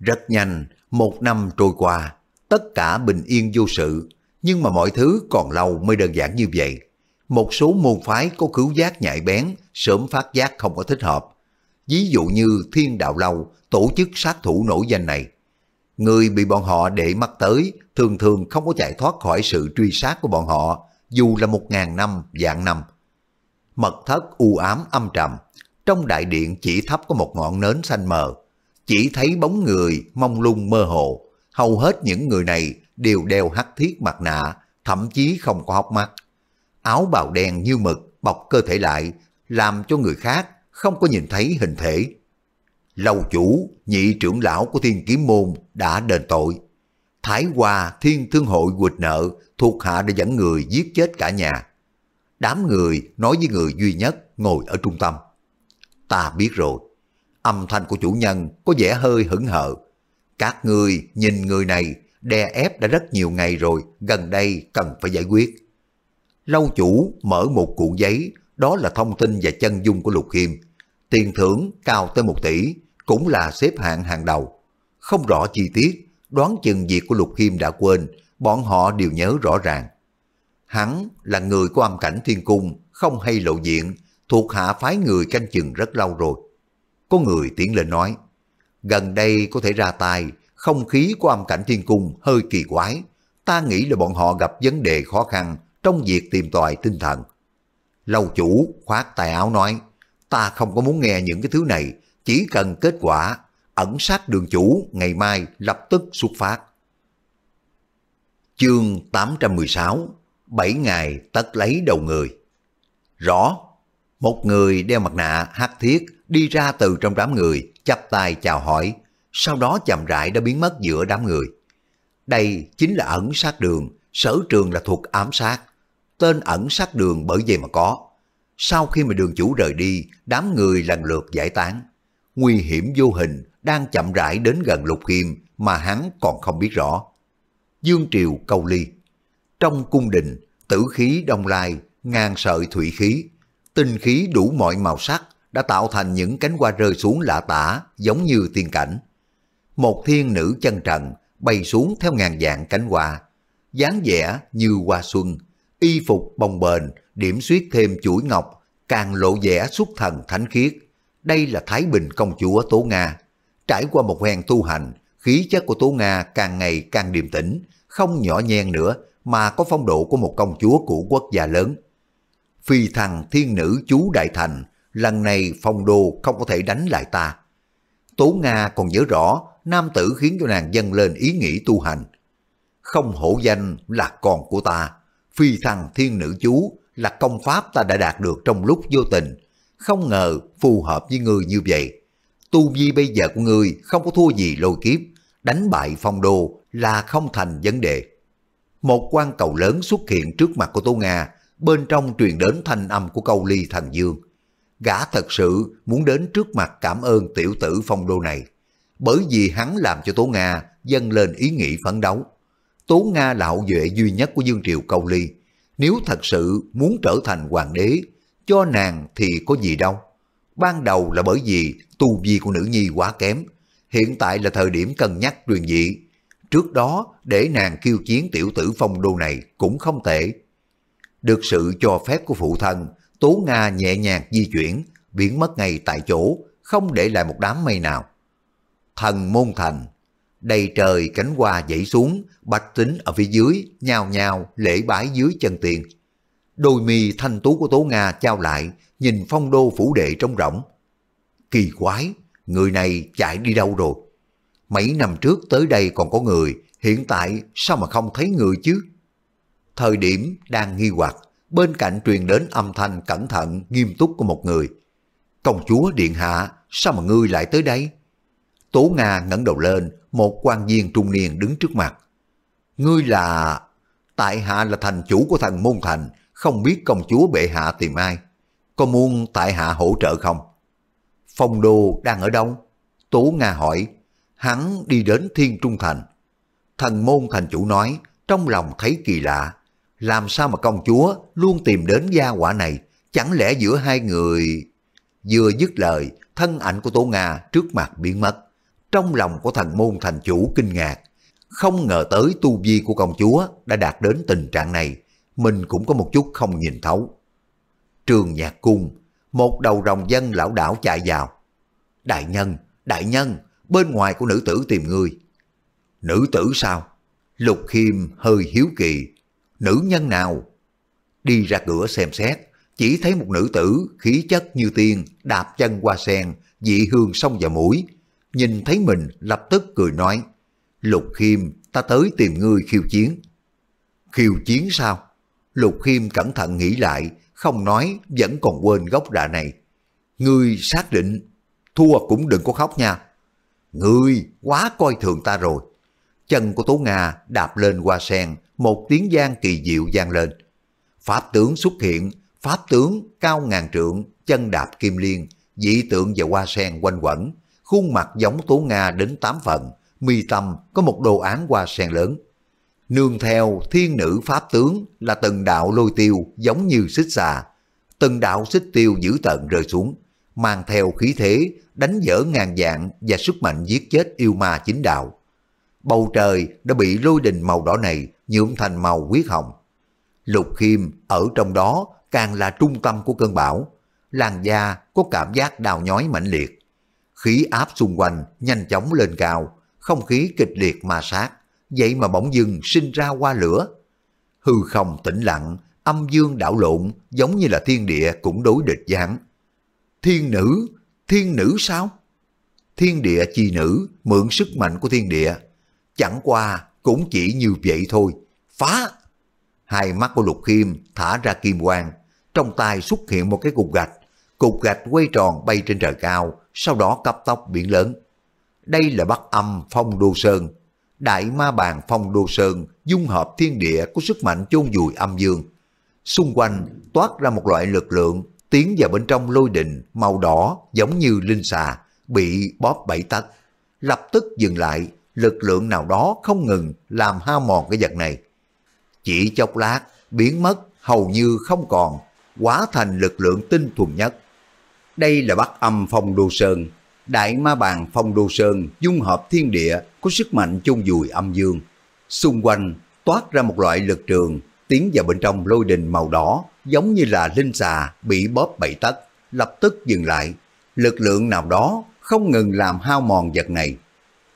Rất nhanh, một năm trôi qua, tất cả bình yên vô sự, nhưng mà mọi thứ còn lâu mới đơn giản như vậy. Một số môn phái có cứu giác nhạy bén, sớm phát giác không có thích hợp, Ví dụ như Thiên Đạo Lâu, tổ chức sát thủ nổi danh này. Người bị bọn họ để mắt tới thường thường không có chạy thoát khỏi sự truy sát của bọn họ, dù là một ngàn năm, vạn năm. Mật thất u ám âm trầm, trong đại điện chỉ thấp có một ngọn nến xanh mờ, chỉ thấy bóng người mông lung mơ hồ, hầu hết những người này đều đeo hắc thiết mặt nạ, thậm chí không có hốc mắt. Áo bào đen như mực bọc cơ thể lại, làm cho người khác không có nhìn thấy hình thể. Lầu chủ, nhị trưởng lão của thiên kiếm môn đã đền tội. Thái Hoa Thiên Thương Hội quỵt nợ thuộc hạ đã dẫn người giết chết cả nhà. Đám người nói với người duy nhất ngồi ở trung tâm. Ta biết rồi. Âm thanh của chủ nhân có vẻ hơi hững hờ. Các người nhìn người này đè ép đã rất nhiều ngày rồi, gần đây cần phải giải quyết. Lâu chủ mở một cuộn giấy đó là thông tin và chân dung của Lục Khiêm. Tiền thưởng cao tới 1 tỷ, cũng là xếp hạng hàng đầu. Không rõ chi tiết, đoán chừng việc của Lục Khiêm đã quên, bọn họ đều nhớ rõ ràng. Hắn là người của âm cảnh thiên cung, không hay lộ diện, thuộc hạ phái người canh chừng rất lâu rồi. Có người tiến lên nói, gần đây có thể ra tay, không khí của âm cảnh thiên cung hơi kỳ quái. Ta nghĩ là bọn họ gặp vấn đề khó khăn trong việc tìm tòi tinh thần lầu chủ khoát tài áo nói, ta không có muốn nghe những cái thứ này, chỉ cần kết quả, ẩn sát đường chủ ngày mai lập tức xuất phát. Chương 816 7 ngày tất lấy đầu người. Rõ, một người đeo mặt nạ hát thiết đi ra từ trong đám người, chắp tay chào hỏi, sau đó chậm rãi đã biến mất giữa đám người. Đây chính là ẩn sát đường, sở trường là thuộc ám sát, tên ẩn sát đường bởi vậy mà có. Sau khi mà đường chủ rời đi, đám người lần lượt giải tán. Nguy hiểm vô hình đang chậm rãi đến gần Lục Khiêm mà hắn còn không biết rõ. Dương Triều câu ly. Trong cung đình, tử khí đông lai, ngàn sợi thủy khí, tinh khí đủ mọi màu sắc đã tạo thành những cánh hoa rơi xuống lạ tả giống như tiên cảnh. Một thiên nữ chân trần bay xuống theo ngàn dạng cánh hoa, dáng vẻ như hoa xuân y phục bồng bềnh, điểm xuyết thêm chuỗi ngọc, càng lộ vẻ xuất thần thánh khiết. Đây là Thái Bình công chúa Tố Nga. Trải qua một phen tu hành, khí chất của Tố Nga càng ngày càng điềm tĩnh, không nhỏ nhen nữa mà có phong độ của một công chúa của quốc gia lớn. Phi thằng thiên nữ chú Đại Thành, lần này phong đô không có thể đánh lại ta. Tố Nga còn nhớ rõ, nam tử khiến cho nàng dâng lên ý nghĩ tu hành. Không hổ danh là con của ta, phi thăng thiên nữ chú là công pháp ta đã đạt được trong lúc vô tình. Không ngờ phù hợp với người như vậy. Tu vi bây giờ của người không có thua gì lôi kiếp, đánh bại phong đô là không thành vấn đề. Một quan cầu lớn xuất hiện trước mặt của Tô Nga, bên trong truyền đến thanh âm của câu ly thần dương. Gã thật sự muốn đến trước mặt cảm ơn tiểu tử phong đô này, bởi vì hắn làm cho Tố Nga dâng lên ý nghĩ phấn đấu. Tố Nga lão vệ duy nhất của Dương Triều Câu Ly. Nếu thật sự muốn trở thành hoàng đế, cho nàng thì có gì đâu. Ban đầu là bởi vì tu vi của nữ nhi quá kém, hiện tại là thời điểm cân nhắc truyền dị. Trước đó, để nàng kiêu chiến tiểu tử phong đô này cũng không tệ. Được sự cho phép của phụ thân, Tố Nga nhẹ nhàng di chuyển, biến mất ngay tại chỗ, không để lại một đám mây nào. Thần môn thành, đầy trời cánh hoa dãy xuống, bạch tính ở phía dưới, nhào nhào lễ bái dưới chân tiền. Đôi mi thanh tú của Tố Nga trao lại, nhìn phong đô phủ đệ trong rỗng. Kỳ quái, người này chạy đi đâu rồi? Mấy năm trước tới đây còn có người, hiện tại sao mà không thấy người chứ? Thời điểm đang nghi hoặc, bên cạnh truyền đến âm thanh cẩn thận, nghiêm túc của một người. Công chúa Điện Hạ, sao mà ngươi lại tới đây? Tố Nga ngẩng đầu lên, một quan viên trung niên đứng trước mặt. Ngươi là... Tại hạ là thành chủ của thần môn thành, không biết công chúa bệ hạ tìm ai. Có muốn tại hạ hỗ trợ không? Phong đô đang ở đâu? Tố Nga hỏi. Hắn đi đến thiên trung thành. Thần môn thành chủ nói, trong lòng thấy kỳ lạ. Làm sao mà công chúa luôn tìm đến gia quả này? Chẳng lẽ giữa hai người... Vừa dứt lời, thân ảnh của Tố Nga trước mặt biến mất. Trong lòng của thần môn thành chủ kinh ngạc, không ngờ tới tu vi của công chúa đã đạt đến tình trạng này, mình cũng có một chút không nhìn thấu. Trường nhạc cung, một đầu rồng dân lão đảo chạy vào. Đại nhân, đại nhân, bên ngoài của nữ tử tìm người. Nữ tử sao? Lục Khiêm hơi hiếu kỳ. Nữ nhân nào? Đi ra cửa xem xét, chỉ thấy một nữ tử khí chất như tiên đạp chân qua sen, dị hương sông vào mũi, nhìn thấy mình lập tức cười nói, Lục Khiêm, ta tới tìm ngươi khiêu chiến. Khiêu chiến sao? Lục Khiêm cẩn thận nghĩ lại, không nói vẫn còn quên gốc rạ này. Ngươi xác định, thua cũng đừng có khóc nha. Ngươi quá coi thường ta rồi. Chân của Tố Nga đạp lên qua sen, một tiếng gian kỳ diệu gian lên. Pháp tướng xuất hiện, pháp tướng cao ngàn trượng, chân đạp kim liên, dị tượng và hoa sen quanh quẩn, khuôn mặt giống Tố Nga đến tám phần, mi tâm có một đồ án hoa sen lớn. Nương theo thiên nữ pháp tướng là từng đạo lôi tiêu giống như xích xà. Từng đạo xích tiêu dữ tận rơi xuống, mang theo khí thế, đánh dở ngàn dạng và sức mạnh giết chết yêu ma chính đạo. Bầu trời đã bị lôi đình màu đỏ này nhuộm thành màu huyết hồng. Lục khiêm ở trong đó càng là trung tâm của cơn bão. Làn da có cảm giác đào nhói mãnh liệt khí áp xung quanh nhanh chóng lên cao, không khí kịch liệt ma sát, vậy mà bỗng dưng sinh ra qua lửa. Hư không tĩnh lặng, âm dương đảo lộn, giống như là thiên địa cũng đối địch giảng. Thiên nữ, thiên nữ sao? Thiên địa chi nữ, mượn sức mạnh của thiên địa. Chẳng qua, cũng chỉ như vậy thôi. Phá! Hai mắt của lục khiêm thả ra kim quang, trong tay xuất hiện một cái cục gạch. Cục gạch quay tròn bay trên trời cao, sau đó cấp tóc biển lớn. Đây là bắc âm phong đô sơn, đại ma bàn phong đô sơn, dung hợp thiên địa của sức mạnh chôn vùi âm dương. Xung quanh toát ra một loại lực lượng tiến vào bên trong lôi đình màu đỏ giống như linh xà, bị bóp bảy tấc. Lập tức dừng lại, lực lượng nào đó không ngừng làm hao mòn cái vật này. Chỉ chốc lát, biến mất hầu như không còn, quá thành lực lượng tinh thuần nhất. Đây là bát âm phong đô sơn, đại ma bàn phong đô sơn dung hợp thiên địa có sức mạnh chung vùi âm dương. Xung quanh toát ra một loại lực trường, tiến vào bên trong lôi đình màu đỏ giống như là linh xà bị bóp bậy tắt, lập tức dừng lại. Lực lượng nào đó không ngừng làm hao mòn vật này.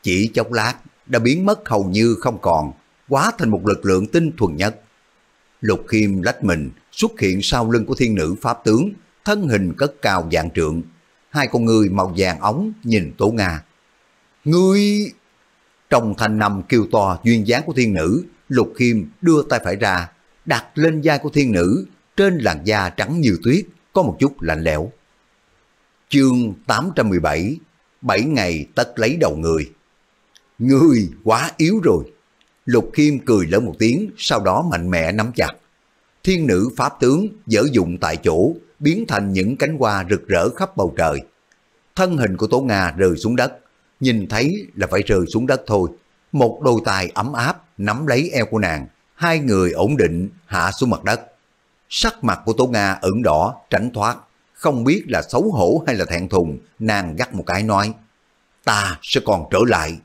Chỉ chốc lát đã biến mất hầu như không còn, quá thành một lực lượng tinh thuần nhất. Lục Khiêm lách mình xuất hiện sau lưng của thiên nữ Pháp tướng, thân hình cất cao dạng trượng. Hai con người màu vàng ống nhìn Tố Nga. Ngươi... Trong thanh nằm kêu to duyên dáng của thiên nữ, Lục Khiêm đưa tay phải ra, đặt lên vai của thiên nữ, trên làn da trắng như tuyết, có một chút lạnh lẽo. Chương 817 bảy ngày tất lấy đầu người. Ngươi quá yếu rồi. Lục Khiêm cười lớn một tiếng, sau đó mạnh mẽ nắm chặt. Thiên nữ pháp tướng dở dụng tại chỗ, biến thành những cánh hoa rực rỡ khắp bầu trời. Thân hình của Tố Nga rơi xuống đất, nhìn thấy là phải rơi xuống đất thôi. Một đôi tài ấm áp nắm lấy eo của nàng, hai người ổn định hạ xuống mặt đất. Sắc mặt của Tố Nga ửng đỏ, tránh thoát, không biết là xấu hổ hay là thẹn thùng, nàng gắt một cái nói, ta sẽ còn trở lại.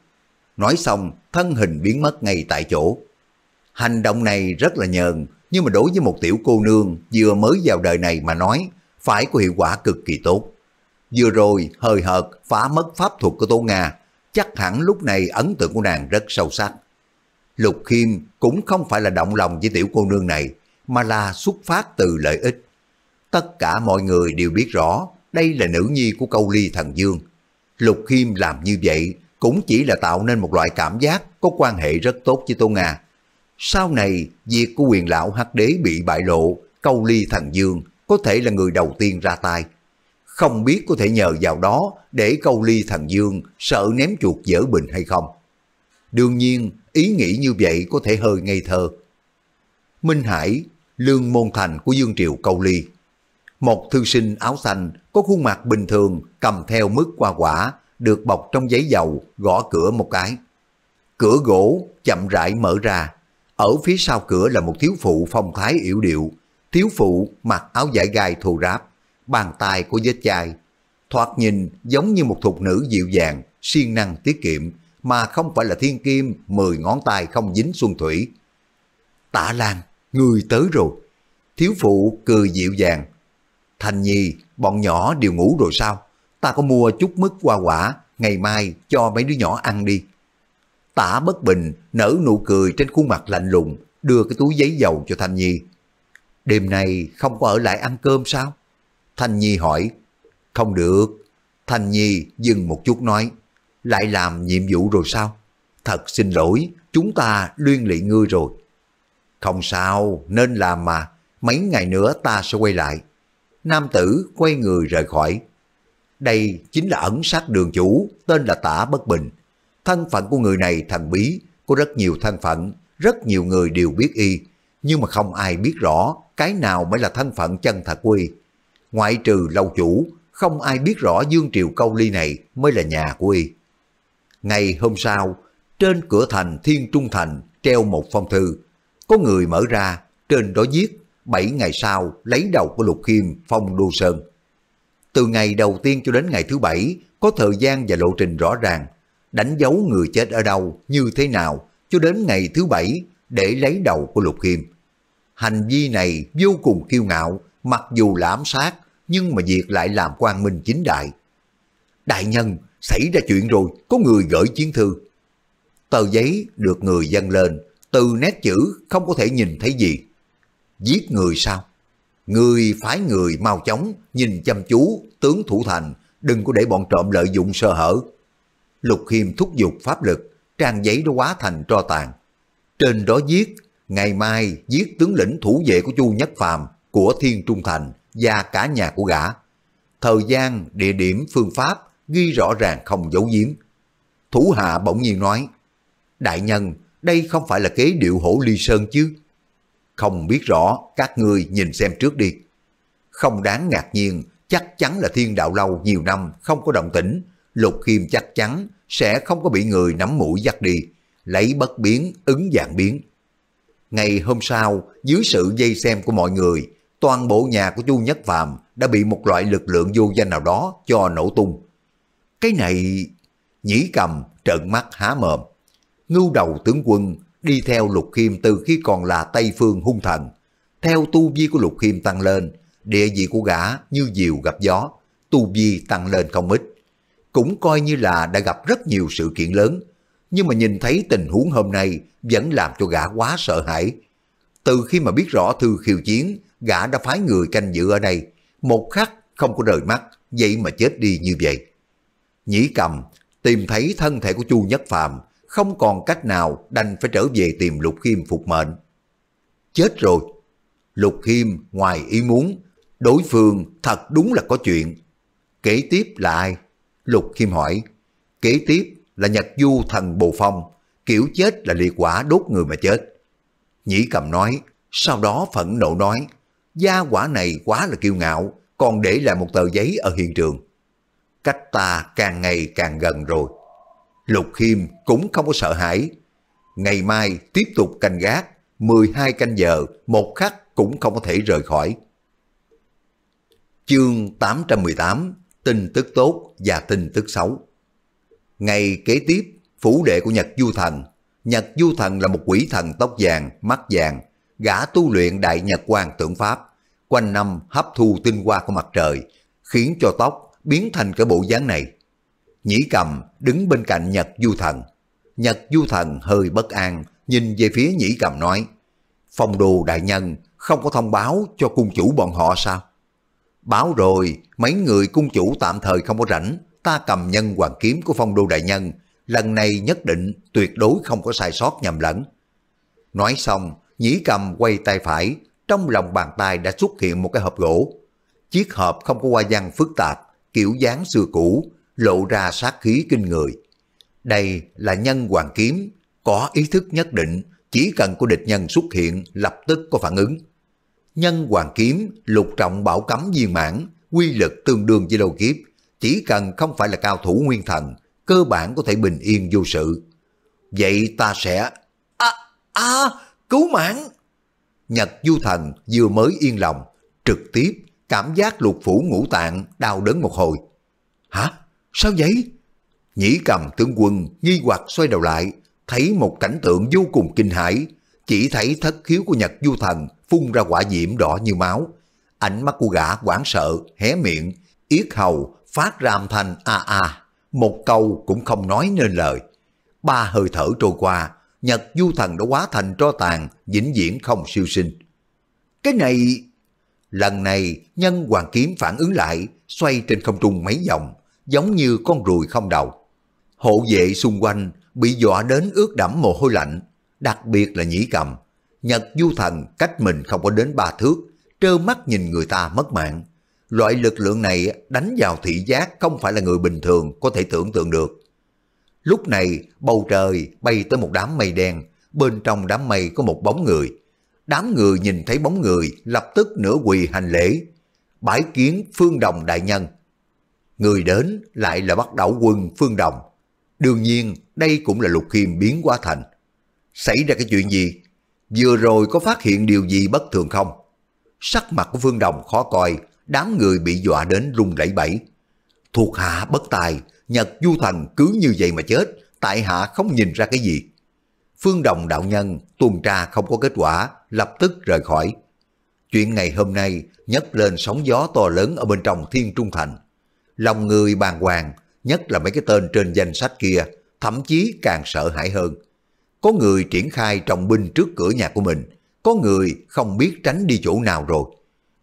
Nói xong, thân hình biến mất ngay tại chỗ. Hành động này rất là nhờn, nhưng mà đối với một tiểu cô nương vừa mới vào đời này mà nói, phải có hiệu quả cực kỳ tốt. Vừa rồi, hơi hợt, phá mất pháp thuật của Tô Nga, chắc hẳn lúc này ấn tượng của nàng rất sâu sắc. Lục Khiêm cũng không phải là động lòng với tiểu cô nương này, mà là xuất phát từ lợi ích. Tất cả mọi người đều biết rõ đây là nữ nhi của câu ly thần dương. Lục Khiêm làm như vậy cũng chỉ là tạo nên một loại cảm giác có quan hệ rất tốt với Tô Nga, sau này, việc của quyền lão hắc đế bị bại lộ, câu ly thần dương có thể là người đầu tiên ra tay. Không biết có thể nhờ vào đó để câu ly thần dương sợ ném chuột dở bình hay không. Đương nhiên, ý nghĩ như vậy có thể hơi ngây thơ. Minh Hải, lương môn thành của Dương Triều câu ly. Một thư sinh áo xanh có khuôn mặt bình thường cầm theo mức qua quả được bọc trong giấy dầu gõ cửa một cái. Cửa gỗ chậm rãi mở ra, ở phía sau cửa là một thiếu phụ phong thái yểu điệu, thiếu phụ mặc áo vải gai thô ráp, bàn tay của vết chai. Thoạt nhìn giống như một thục nữ dịu dàng, siêng năng tiết kiệm, mà không phải là thiên kim mười ngón tay không dính xuân thủy. Tả Lan, người tới rồi. Thiếu phụ cười dịu dàng. Thành Nhi, bọn nhỏ đều ngủ rồi sao? Ta có mua chút mứt hoa quả, ngày mai cho mấy đứa nhỏ ăn đi. Tả bất bình nở nụ cười trên khuôn mặt lạnh lùng, đưa cái túi giấy dầu cho Thanh Nhi. Đêm nay không có ở lại ăn cơm sao? Thanh Nhi hỏi. Không được. Thanh Nhi dừng một chút nói. Lại làm nhiệm vụ rồi sao? Thật xin lỗi, chúng ta liên lị ngươi rồi. Không sao, nên làm mà. Mấy ngày nữa ta sẽ quay lại. Nam tử quay người rời khỏi. Đây chính là ẩn sát đường chủ, tên là Tả Bất Bình. Thân phận của người này thần bí, có rất nhiều thân phận, rất nhiều người đều biết y, nhưng mà không ai biết rõ cái nào mới là thân phận chân thật của y. Ngoại trừ lâu chủ, không ai biết rõ Dương Triều Câu Ly này mới là nhà của y. Ngày hôm sau, trên cửa thành Thiên Trung Thành treo một phong thư. Có người mở ra, trên đó viết 7 ngày sau lấy đầu của Lục Khiêm phong Đô Sơn. Từ ngày đầu tiên cho đến ngày thứ bảy có thời gian và lộ trình rõ ràng đánh dấu người chết ở đâu, như thế nào, cho đến ngày thứ bảy để lấy đầu của Lục Khiêm. Hành vi này vô cùng kiêu ngạo, mặc dù là ám sát, nhưng mà việc lại làm quan minh chính đại. Đại nhân, xảy ra chuyện rồi, có người gửi chiến thư. Tờ giấy được người dâng lên, từ nét chữ không có thể nhìn thấy gì. Giết người sao? Người phái người mau chóng, nhìn chăm chú, tướng thủ thành, đừng có để bọn trộm lợi dụng sơ hở, Lục Khiêm thúc giục pháp lực, trang giấy đó quá thành tro tàn. Trên đó viết, ngày mai giết tướng lĩnh thủ vệ của Chu Nhất Phàm, của Thiên Trung Thành và cả nhà của gã. Thời gian, địa điểm, phương pháp ghi rõ ràng không giấu giếm. Thủ hạ bỗng nhiên nói, Đại nhân, đây không phải là kế điệu hổ ly sơn chứ. Không biết rõ, các ngươi nhìn xem trước đi. Không đáng ngạc nhiên, chắc chắn là thiên đạo lâu nhiều năm không có động tĩnh. Lục Khiêm chắc chắn sẽ không có bị người nắm mũi dắt đi, lấy bất biến, ứng dạng biến. Ngày hôm sau, dưới sự dây xem của mọi người, toàn bộ nhà của Chu Nhất Phàm đã bị một loại lực lượng vô danh nào đó cho nổ tung. Cái này... Nhĩ cầm trợn mắt há mồm. Ngưu đầu tướng quân đi theo Lục Khiêm từ khi còn là Tây Phương hung thần. Theo tu vi của Lục Khiêm tăng lên, địa vị của gã như diều gặp gió, tu vi tăng lên không ít cũng coi như là đã gặp rất nhiều sự kiện lớn, nhưng mà nhìn thấy tình huống hôm nay vẫn làm cho gã quá sợ hãi. Từ khi mà biết rõ thư khiêu chiến, gã đã phái người canh giữ ở đây, một khắc không có rời mắt, vậy mà chết đi như vậy. Nhĩ cầm, tìm thấy thân thể của Chu Nhất Phàm không còn cách nào đành phải trở về tìm Lục Khiêm phục mệnh. Chết rồi. Lục Khiêm ngoài ý muốn, đối phương thật đúng là có chuyện. Kể tiếp là ai? Lục Khiêm hỏi, kế tiếp là Nhật Du thần Bồ Phong, kiểu chết là liệt quả đốt người mà chết. Nhĩ cầm nói, sau đó phẫn nộ nói, gia quả này quá là kiêu ngạo, còn để lại một tờ giấy ở hiện trường. Cách ta càng ngày càng gần rồi. Lục Khiêm cũng không có sợ hãi. Ngày mai tiếp tục canh gác, 12 canh giờ, một khắc cũng không có thể rời khỏi. Chương 818 Tin tức tốt và tin tức xấu. Ngày kế tiếp, phủ đệ của Nhật Du Thần. Nhật Du Thần là một quỷ thần tóc vàng, mắt vàng, gã tu luyện Đại Nhật Quang Tượng Pháp, quanh năm hấp thu tinh hoa của mặt trời, khiến cho tóc biến thành cái bộ dáng này. Nhĩ cầm đứng bên cạnh Nhật Du Thần. Nhật Du Thần hơi bất an, nhìn về phía Nhĩ cầm nói, Phong đồ đại nhân không có thông báo cho cung chủ bọn họ sao? Báo rồi, mấy người cung chủ tạm thời không có rảnh, ta cầm nhân hoàng kiếm của phong đô đại nhân, lần này nhất định tuyệt đối không có sai sót nhầm lẫn. Nói xong, nhĩ cầm quay tay phải, trong lòng bàn tay đã xuất hiện một cái hộp gỗ. Chiếc hộp không có hoa văn phức tạp, kiểu dáng xưa cũ, lộ ra sát khí kinh người. Đây là nhân hoàng kiếm, có ý thức nhất định, chỉ cần của địch nhân xuất hiện lập tức có phản ứng. Nhân hoàng kiếm, lục trọng bảo cấm viên mãn, quy lực tương đương với đầu kiếp. Chỉ cần không phải là cao thủ nguyên thần, cơ bản có thể bình yên vô sự. Vậy ta sẽ... a à, cứu mạng! Nhật du thần vừa mới yên lòng, trực tiếp cảm giác lục phủ ngũ tạng đau đớn một hồi. Hả? Sao vậy? Nhĩ cầm tướng quân nghi hoặc xoay đầu lại, thấy một cảnh tượng vô cùng kinh hãi chỉ thấy thất khiếu của Nhật Du Thần phun ra quả diễm đỏ như máu. Ánh mắt của gã quảng sợ, hé miệng, yết hầu, phát ra âm thanh a a, một câu cũng không nói nên lời. Ba hơi thở trôi qua, Nhật Du Thần đã quá thành tro tàn, vĩnh viễn không siêu sinh. Cái này... Lần này, nhân hoàng kiếm phản ứng lại, xoay trên không trung mấy vòng, giống như con ruồi không đầu. Hộ vệ xung quanh bị dọa đến ướt đẫm mồ hôi lạnh, đặc biệt là nhĩ cầm. Nhật du thần cách mình không có đến ba thước, trơ mắt nhìn người ta mất mạng. Loại lực lượng này đánh vào thị giác không phải là người bình thường có thể tưởng tượng được. Lúc này bầu trời bay tới một đám mây đen, bên trong đám mây có một bóng người. Đám người nhìn thấy bóng người lập tức nửa quỳ hành lễ. Bãi kiến Phương Đồng Đại Nhân. Người đến lại là bắt đảo quân Phương Đồng. Đương nhiên đây cũng là lục khiêm biến quá thành xảy ra cái chuyện gì? Vừa rồi có phát hiện điều gì bất thường không? Sắc mặt của Phương Đồng khó coi, đám người bị dọa đến run rẩy bẩy. Thuộc hạ bất tài, Nhật Du Thần cứ như vậy mà chết, tại hạ không nhìn ra cái gì. Phương Đồng đạo nhân tuần tra không có kết quả, lập tức rời khỏi. Chuyện ngày hôm nay nhấc lên sóng gió to lớn ở bên trong Thiên Trung Thành. Lòng người bàng hoàng, nhất là mấy cái tên trên danh sách kia, thậm chí càng sợ hãi hơn có người triển khai trọng binh trước cửa nhà của mình, có người không biết tránh đi chỗ nào rồi.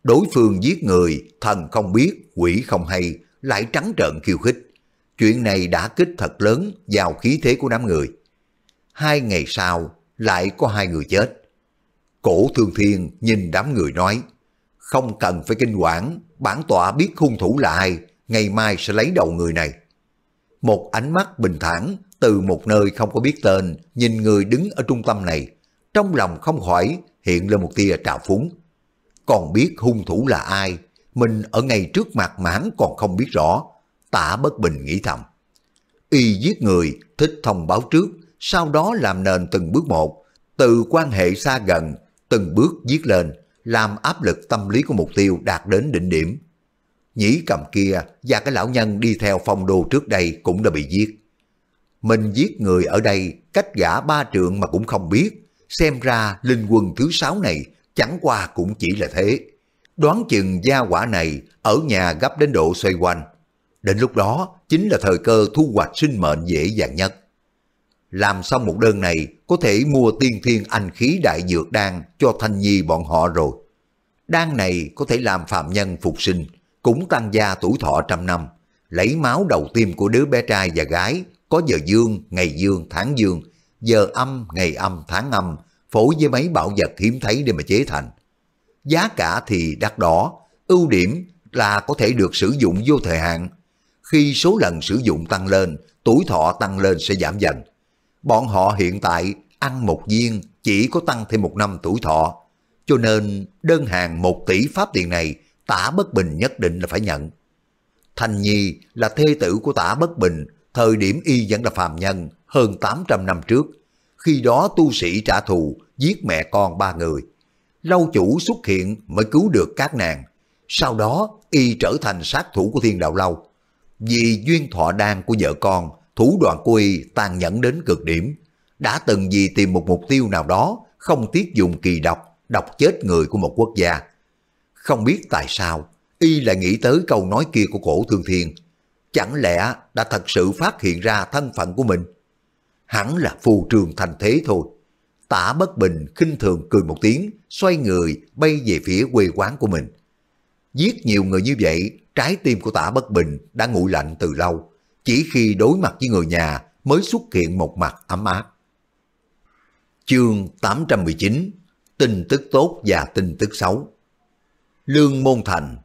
Đối phương giết người, thần không biết, quỷ không hay, lại trắng trợn khiêu khích. Chuyện này đã kích thật lớn vào khí thế của đám người. Hai ngày sau, lại có hai người chết. Cổ thương thiên nhìn đám người nói, không cần phải kinh quản, bản tọa biết hung thủ là ai, ngày mai sẽ lấy đầu người này. Một ánh mắt bình thản từ một nơi không có biết tên, nhìn người đứng ở trung tâm này, trong lòng không khỏi hiện lên một tia trào phúng. Còn biết hung thủ là ai, mình ở ngay trước mặt mà hắn còn không biết rõ, tả bất bình nghĩ thầm. Y giết người, thích thông báo trước, sau đó làm nền từng bước một, từ quan hệ xa gần, từng bước giết lên, làm áp lực tâm lý của mục tiêu đạt đến đỉnh điểm. Nhĩ cầm kia và cái lão nhân đi theo phong đô trước đây cũng đã bị giết. Mình giết người ở đây cách gã ba trượng mà cũng không biết. Xem ra linh quân thứ sáu này chẳng qua cũng chỉ là thế. Đoán chừng gia quả này ở nhà gấp đến độ xoay quanh. Đến lúc đó chính là thời cơ thu hoạch sinh mệnh dễ dàng nhất. Làm xong một đơn này có thể mua tiên thiên anh khí đại dược đan cho thanh nhi bọn họ rồi. Đan này có thể làm phạm nhân phục sinh, cũng tăng gia tuổi thọ trăm năm. Lấy máu đầu tim của đứa bé trai và gái có giờ dương, ngày dương, tháng dương, giờ âm, ngày âm, tháng âm, phối với mấy bảo vật hiếm thấy để mà chế thành. Giá cả thì đắt đỏ, ưu điểm là có thể được sử dụng vô thời hạn. Khi số lần sử dụng tăng lên, tuổi thọ tăng lên sẽ giảm dần. Bọn họ hiện tại ăn một viên chỉ có tăng thêm một năm tuổi thọ, cho nên đơn hàng một tỷ pháp tiền này tả bất bình nhất định là phải nhận. Thành Nhi là thê tử của tả bất bình, Thời điểm y vẫn là phàm nhân, hơn 800 năm trước. Khi đó tu sĩ trả thù, giết mẹ con ba người. Lâu chủ xuất hiện mới cứu được các nàng. Sau đó, y trở thành sát thủ của thiên đạo lâu. Vì duyên thọ đan của vợ con, thủ đoạn của y tàn nhẫn đến cực điểm. Đã từng vì tìm một mục tiêu nào đó, không tiếc dùng kỳ độc, độc chết người của một quốc gia. Không biết tại sao, y lại nghĩ tới câu nói kia của cổ thương thiên. Chẳng lẽ đã thật sự phát hiện ra thân phận của mình? Hẳn là phù trường thành thế thôi. Tả bất bình khinh thường cười một tiếng, xoay người bay về phía quê quán của mình. Giết nhiều người như vậy, trái tim của tả bất bình đã nguội lạnh từ lâu. Chỉ khi đối mặt với người nhà mới xuất hiện một mặt ấm áp. Chương 819 Tin tức tốt và tin tức xấu Lương Môn Thành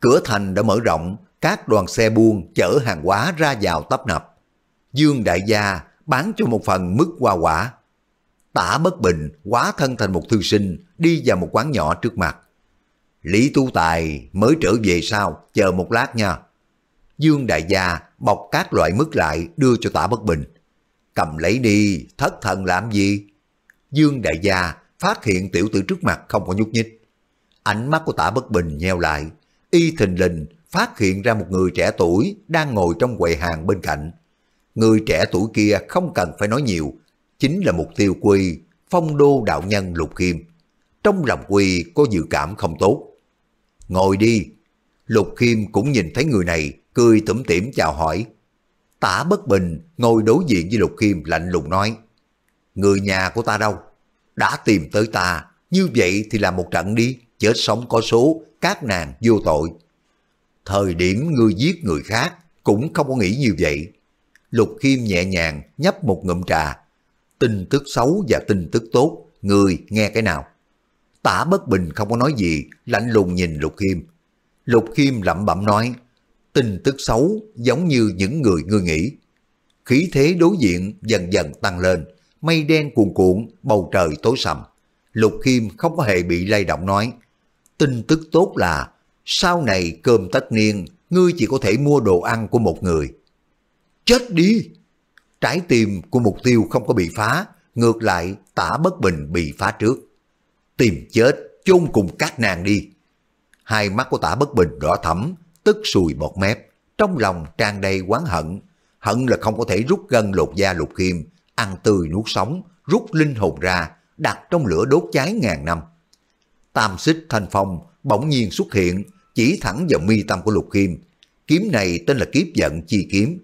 Cửa thành đã mở rộng, các đoàn xe buôn chở hàng hóa ra vào tấp nập. Dương đại gia bán cho một phần mức hoa quả. Tả bất bình quá thân thành một thư sinh đi vào một quán nhỏ trước mặt. Lý Tu Tài mới trở về sau, chờ một lát nha. Dương đại gia bọc các loại mức lại đưa cho tả bất bình. Cầm lấy đi, thất thần làm gì? Dương đại gia phát hiện tiểu tử trước mặt không có nhúc nhích. Ánh mắt của tả bất bình nheo lại, y thình lình phát hiện ra một người trẻ tuổi đang ngồi trong quầy hàng bên cạnh. Người trẻ tuổi kia không cần phải nói nhiều, chính là mục tiêu quy phong đô đạo nhân Lục Kim Trong lòng quy có dự cảm không tốt. Ngồi đi, Lục Kim cũng nhìn thấy người này, cười tủm tỉm chào hỏi. Tả bất bình ngồi đối diện với Lục Kim lạnh lùng nói, Người nhà của ta đâu? Đã tìm tới ta, như vậy thì làm một trận đi, chết sống có số, các nàng vô tội thời điểm ngươi giết người khác cũng không có nghĩ như vậy. Lục Khiêm nhẹ nhàng nhấp một ngụm trà. Tin tức xấu và tin tức tốt, ngươi nghe cái nào? Tả bất bình không có nói gì, lạnh lùng nhìn Lục Khiêm. Lục Khiêm lẩm bẩm nói, tin tức xấu giống như những người ngươi nghĩ. Khí thế đối diện dần dần tăng lên, mây đen cuồn cuộn, bầu trời tối sầm. Lục Khiêm không có hề bị lay động nói, tin tức tốt là sau này cơm tất niên, ngươi chỉ có thể mua đồ ăn của một người. Chết đi! Trái tim của mục tiêu không có bị phá, ngược lại tả bất bình bị phá trước. Tìm chết, chôn cùng các nàng đi. Hai mắt của tả bất bình đỏ thẫm, tức sùi bọt mép, trong lòng tràn đầy oán hận. Hận là không có thể rút gân lột da lột kim, ăn tươi nuốt sống, rút linh hồn ra, đặt trong lửa đốt cháy ngàn năm. Tam xích thanh phong bỗng nhiên xuất hiện chỉ thẳng vào mi tâm của Lục Khiêm. Kiếm này tên là kiếp giận chi kiếm.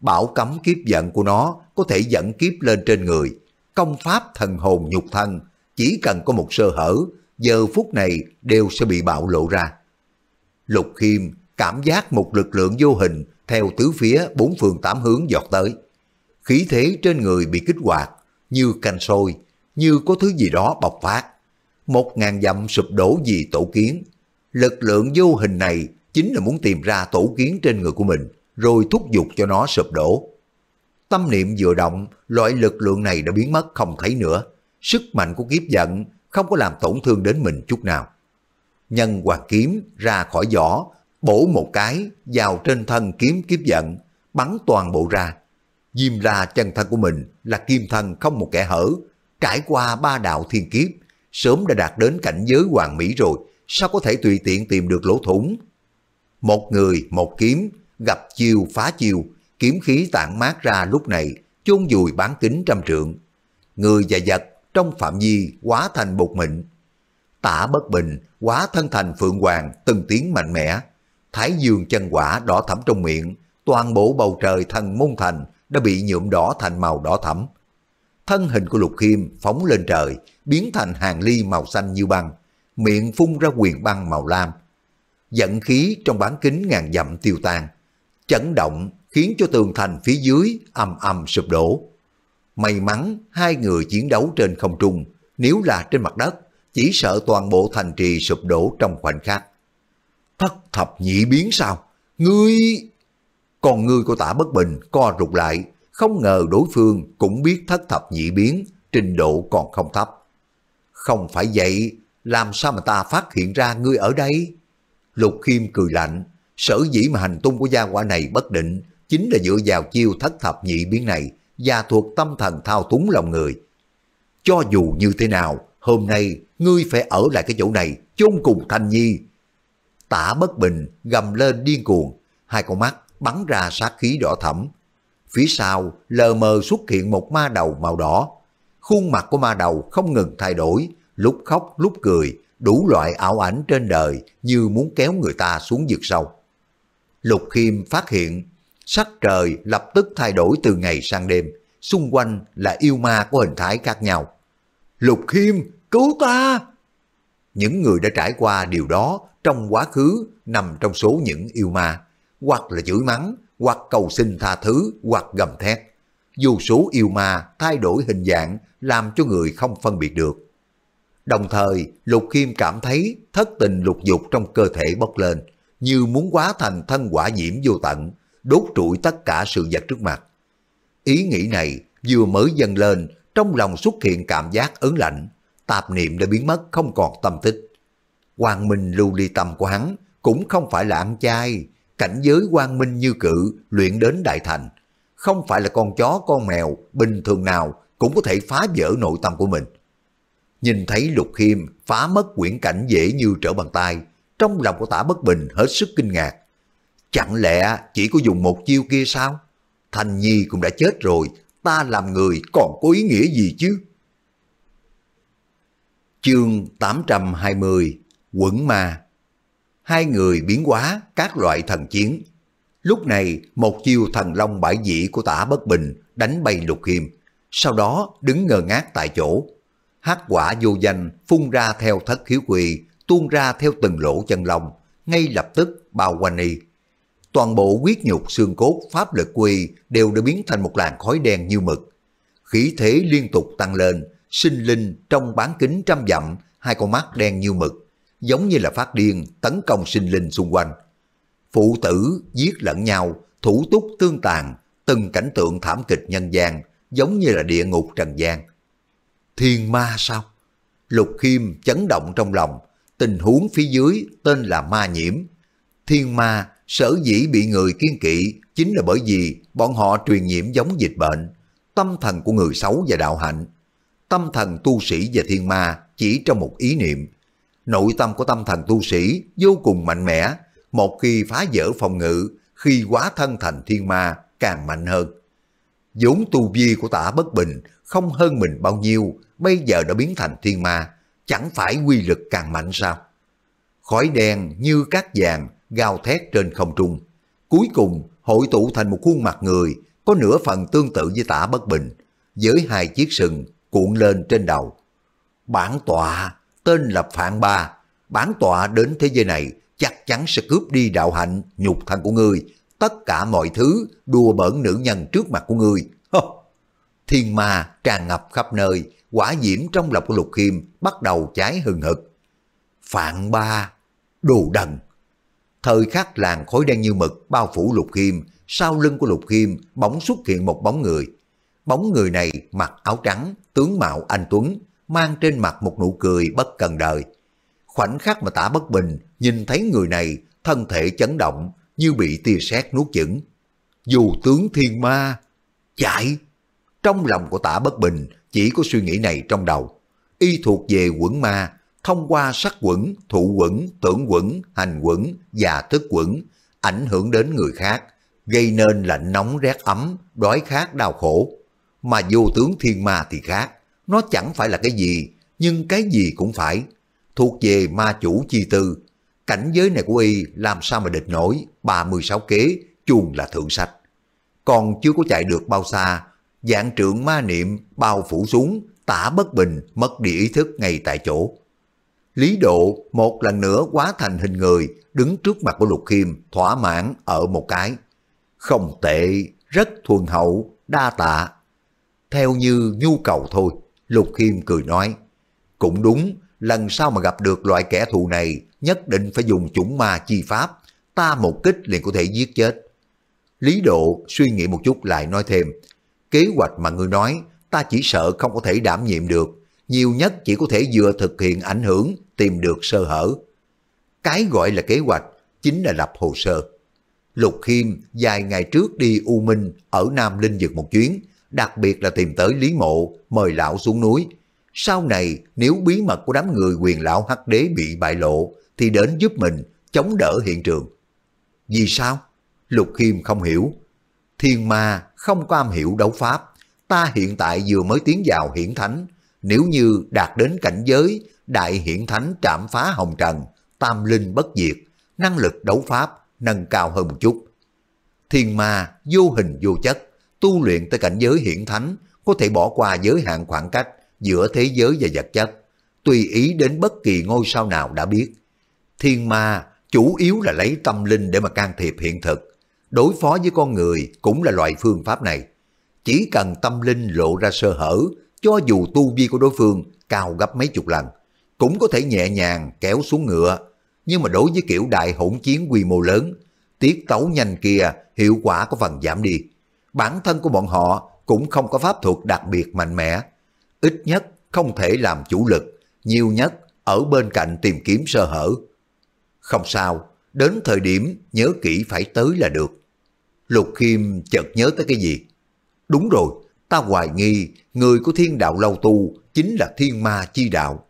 Bảo cấm kiếp giận của nó có thể dẫn kiếp lên trên người. Công pháp thần hồn nhục thân, chỉ cần có một sơ hở, giờ phút này đều sẽ bị bạo lộ ra. Lục Khiêm cảm giác một lực lượng vô hình theo tứ phía bốn phương tám hướng giọt tới. Khí thế trên người bị kích hoạt, như canh sôi, như có thứ gì đó bộc phát. Một ngàn dặm sụp đổ vì tổ kiến, lực lượng vô hình này chính là muốn tìm ra tổ kiến trên người của mình, rồi thúc giục cho nó sụp đổ. Tâm niệm vừa động, loại lực lượng này đã biến mất không thấy nữa. Sức mạnh của kiếp giận không có làm tổn thương đến mình chút nào. Nhân hoàng kiếm ra khỏi vỏ, bổ một cái vào trên thân kiếm kiếp giận, bắn toàn bộ ra. Diêm ra chân thân của mình là kim thân không một kẻ hở, trải qua ba đạo thiên kiếp, sớm đã đạt đến cảnh giới hoàng mỹ rồi, sao có thể tùy tiện tìm được lỗ thủng. Một người, một kiếm, gặp chiêu phá chiêu, kiếm khí tản mát ra lúc này, chôn dùi bán kính trăm trượng. Người và vật trong phạm vi quá thành bột mịn. Tả bất bình, quá thân thành phượng hoàng, từng tiếng mạnh mẽ. Thái dương chân quả đỏ thẫm trong miệng, toàn bộ bầu trời thần môn thành đã bị nhuộm đỏ thành màu đỏ thẫm. Thân hình của Lục Khiêm phóng lên trời, biến thành hàng ly màu xanh như băng, miệng phun ra quyền băng màu lam. Dẫn khí trong bán kính ngàn dặm tiêu tan, chấn động khiến cho tường thành phía dưới âm âm sụp đổ. May mắn hai người chiến đấu trên không trung, nếu là trên mặt đất, chỉ sợ toàn bộ thành trì sụp đổ trong khoảnh khắc. Thất thập nhị biến sao? Ngươi... Còn ngươi của tả bất bình co rụt lại, không ngờ đối phương cũng biết thất thập nhị biến, trình độ còn không thấp. Không phải vậy, làm sao mà ta phát hiện ra ngươi ở đây? Lục Khiêm cười lạnh, sở dĩ mà hành tung của gia quả này bất định, chính là dựa vào chiêu thất thập nhị biến này, và thuộc tâm thần thao túng lòng người. Cho dù như thế nào, hôm nay ngươi phải ở lại cái chỗ này, chôn cùng Thanh Nhi. Tả bất bình, gầm lên điên cuồng, hai con mắt bắn ra sát khí đỏ thẫm. Phía sau, lờ mờ xuất hiện một ma đầu màu đỏ. Khuôn mặt của ma đầu không ngừng thay đổi, lúc khóc lúc cười, đủ loại ảo ảnh trên đời như muốn kéo người ta xuống vực sâu. Lục Khiêm phát hiện, sắc trời lập tức thay đổi từ ngày sang đêm, xung quanh là yêu ma có hình thái khác nhau. Lục Khiêm, cứu ta! Những người đã trải qua điều đó trong quá khứ nằm trong số những yêu ma, hoặc là chửi mắng, hoặc cầu xin tha thứ, hoặc gầm thét. Dù số yêu ma thay đổi hình dạng làm cho người không phân biệt được. Đồng thời, Lục Khiêm cảm thấy thất tình lục dục trong cơ thể bốc lên, như muốn quá thành thân quả diễm vô tận, đốt trụi tất cả sự vật trước mặt. Ý nghĩ này vừa mới dâng lên, trong lòng xuất hiện cảm giác ớn lạnh, tạp niệm đã biến mất không còn tâm tích. Quang minh lưu ly tâm của hắn cũng không phải là ăn chay, cảnh giới quang minh như cự luyện đến đại thành. Không phải là con chó con mèo bình thường nào cũng có thể phá vỡ nội tâm của mình. Nhìn thấy Lục Khiêm phá mất quyển cảnh dễ như trở bàn tay, trong lòng của tả bất bình hết sức kinh ngạc. Chẳng lẽ chỉ có dùng một chiêu kia sao? Thành Nhi cũng đã chết rồi, ta làm người còn có ý nghĩa gì chứ? Chương 820 Quẩn Ma Hai người biến hóa các loại thần chiến. Lúc này một chiêu thần long bãi dị của tả bất bình đánh bay lục khiêm sau đó đứng ngơ ngác tại chỗ hát quả vô danh phun ra theo thất khiếu quỳ, tuôn ra theo từng lỗ chân lông, ngay lập tức bao quanh y. Toàn bộ huyết nhục xương cốt pháp lực quỳ đều đã biến thành một làn khói đen như mực. Khí thế liên tục tăng lên, sinh linh trong bán kính trăm dặm, hai con mắt đen như mực, giống như là phát điên tấn công sinh linh xung quanh. Phụ tử giết lẫn nhau, thủ túc tương tàn, từng cảnh tượng thảm kịch nhân gian, giống như là địa ngục trần gian. Thiên ma sao? Lục Khiêm chấn động trong lòng, tình huống phía dưới tên là ma nhiễm. Thiên ma sở dĩ bị người kiên kỵ chính là bởi vì bọn họ truyền nhiễm giống dịch bệnh, tâm thần của người xấu và đạo hạnh. Tâm thần tu sĩ và thiên ma chỉ trong một ý niệm. Nội tâm của tâm thần tu sĩ vô cùng mạnh mẽ, một khi phá vỡ phòng ngự, khi quá thân thành thiên ma càng mạnh hơn. vốn tu vi của tả bất bình không hơn mình bao nhiêu, bây giờ đã biến thành thiên ma, chẳng phải quy lực càng mạnh sao? Khói đen như cát vàng gào thét trên không trung, cuối cùng hội tụ thành một khuôn mặt người có nửa phần tương tự với tả bất bình, với hai chiếc sừng cuộn lên trên đầu. Bản tọa tên là phạm Ba, bản tọa đến thế giới này chắc chắn sẽ cướp đi đạo hạnh, nhục thân của ngươi, tất cả mọi thứ đùa bỡn nữ nhân trước mặt của ngươi. Thiên ma tràn ngập khắp nơi, quả diễm trong lòng của Lục Khiêm bắt đầu cháy hừng hực. Phạn ba, đồ đần. Thời khắc làng khói đen như mực bao phủ Lục Khiêm, sau lưng của Lục Khiêm bỗng xuất hiện một bóng người. Bóng người này mặc áo trắng, tướng mạo anh Tuấn, mang trên mặt một nụ cười bất cần đời. Khoảnh khắc mà tả bất bình nhìn thấy người này, thân thể chấn động như bị tia sét nuốt chửng. Dù tướng thiên ma, chạy! Trong lòng của tả bất bình chỉ có suy nghĩ này trong đầu. Y thuộc về quẩn ma, thông qua sắc quẩn, thụ quẩn, tưởng quẩn, hành quẩn và thức quẩn, ảnh hưởng đến người khác, gây nên lạnh nóng rét ấm, đói khát đau khổ. Mà vô tướng thiên ma thì khác, nó chẳng phải là cái gì, nhưng cái gì cũng phải. Thuộc về ma chủ chi tư, cảnh giới này của y làm sao mà địch nổi, 36 kế, chuồng là thượng sách. Còn chưa có chạy được bao xa, dạng trượng ma niệm bao phủ xuống, tả bất bình, mất đi ý thức ngay tại chỗ. Lý Độ một lần nữa quá thành hình người, đứng trước mặt của Lục Khiêm, thỏa mãn ở một cái. Không tệ, rất thuần hậu, đa tạ. Theo như nhu cầu thôi, Lục Khiêm cười nói. Cũng đúng, lần sau mà gặp được loại kẻ thù này, nhất định phải dùng chủng ma chi pháp, ta một kích liền có thể giết chết. Lý Độ suy nghĩ một chút lại nói thêm, Kế hoạch mà ngươi nói, ta chỉ sợ không có thể đảm nhiệm được. Nhiều nhất chỉ có thể vừa thực hiện ảnh hưởng, tìm được sơ hở. Cái gọi là kế hoạch chính là lập hồ sơ. Lục Khiêm vài ngày trước đi U Minh ở Nam Linh dược một chuyến, đặc biệt là tìm tới Lý Mộ, mời lão xuống núi. Sau này, nếu bí mật của đám người quyền lão hắc đế bị bại lộ, thì đến giúp mình chống đỡ hiện trường. Vì sao? Lục Khiêm không hiểu, thiên ma không có am hiểu đấu pháp, ta hiện tại vừa mới tiến vào hiển thánh, nếu như đạt đến cảnh giới đại hiển thánh trạm phá hồng trần, tam linh bất diệt, năng lực đấu pháp nâng cao hơn một chút. Thiên ma vô hình vô chất, tu luyện tới cảnh giới hiển thánh có thể bỏ qua giới hạn khoảng cách giữa thế giới và vật chất, tùy ý đến bất kỳ ngôi sao nào đã biết. Thiên ma chủ yếu là lấy tâm linh để mà can thiệp hiện thực, đối phó với con người cũng là loại phương pháp này. Chỉ cần tâm linh lộ ra sơ hở, cho dù tu vi của đối phương cao gấp mấy chục lần, cũng có thể nhẹ nhàng kéo xuống ngựa. Nhưng mà đối với kiểu đại hỗn chiến quy mô lớn, tiết tấu nhanh kia hiệu quả có phần giảm đi. Bản thân của bọn họ cũng không có pháp thuật đặc biệt mạnh mẽ. Ít nhất không thể làm chủ lực, nhiều nhất ở bên cạnh tìm kiếm sơ hở. Không sao, đến thời điểm nhớ kỹ phải tới là được. Lục Khiêm chợt nhớ tới cái gì? Đúng rồi, ta hoài nghi người của thiên đạo lâu tu chính là thiên ma chi đạo.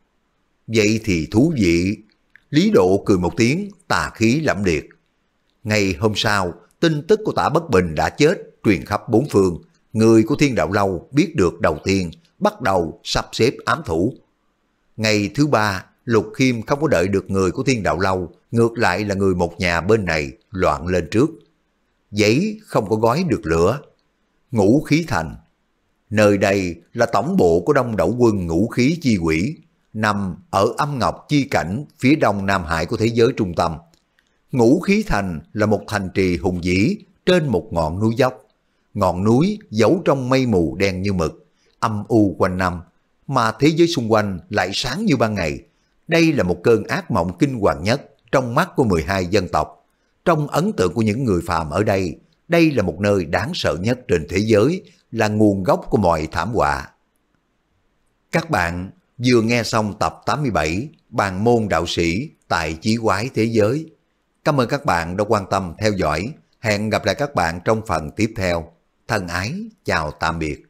Vậy thì thú vị. Lý Độ cười một tiếng, tà khí lẫm liệt. Ngày hôm sau, tin tức của tả Bất Bình đã chết truyền khắp bốn phương. Người của thiên đạo lâu biết được đầu tiên, bắt đầu sắp xếp ám thủ. Ngày thứ ba, Lục Khiêm không có đợi được người của thiên đạo lâu, ngược lại là người một nhà bên này loạn lên trước giấy không có gói được lửa. Ngũ khí thành, nơi đây là tổng bộ của đông đảo quân ngũ khí chi quỷ, nằm ở âm ngọc chi cảnh phía đông Nam Hải của thế giới trung tâm. Ngũ khí thành là một thành trì hùng vĩ trên một ngọn núi dốc. Ngọn núi giấu trong mây mù đen như mực, âm u quanh năm, mà thế giới xung quanh lại sáng như ban ngày. Đây là một cơn ác mộng kinh hoàng nhất trong mắt của 12 dân tộc. Trong ấn tượng của những người phàm ở đây, đây là một nơi đáng sợ nhất trên thế giới, là nguồn gốc của mọi thảm họa. Các bạn vừa nghe xong tập 87 Bàn môn đạo sĩ tại chí quái thế giới. Cảm ơn các bạn đã quan tâm theo dõi. Hẹn gặp lại các bạn trong phần tiếp theo. Thân ái, chào tạm biệt.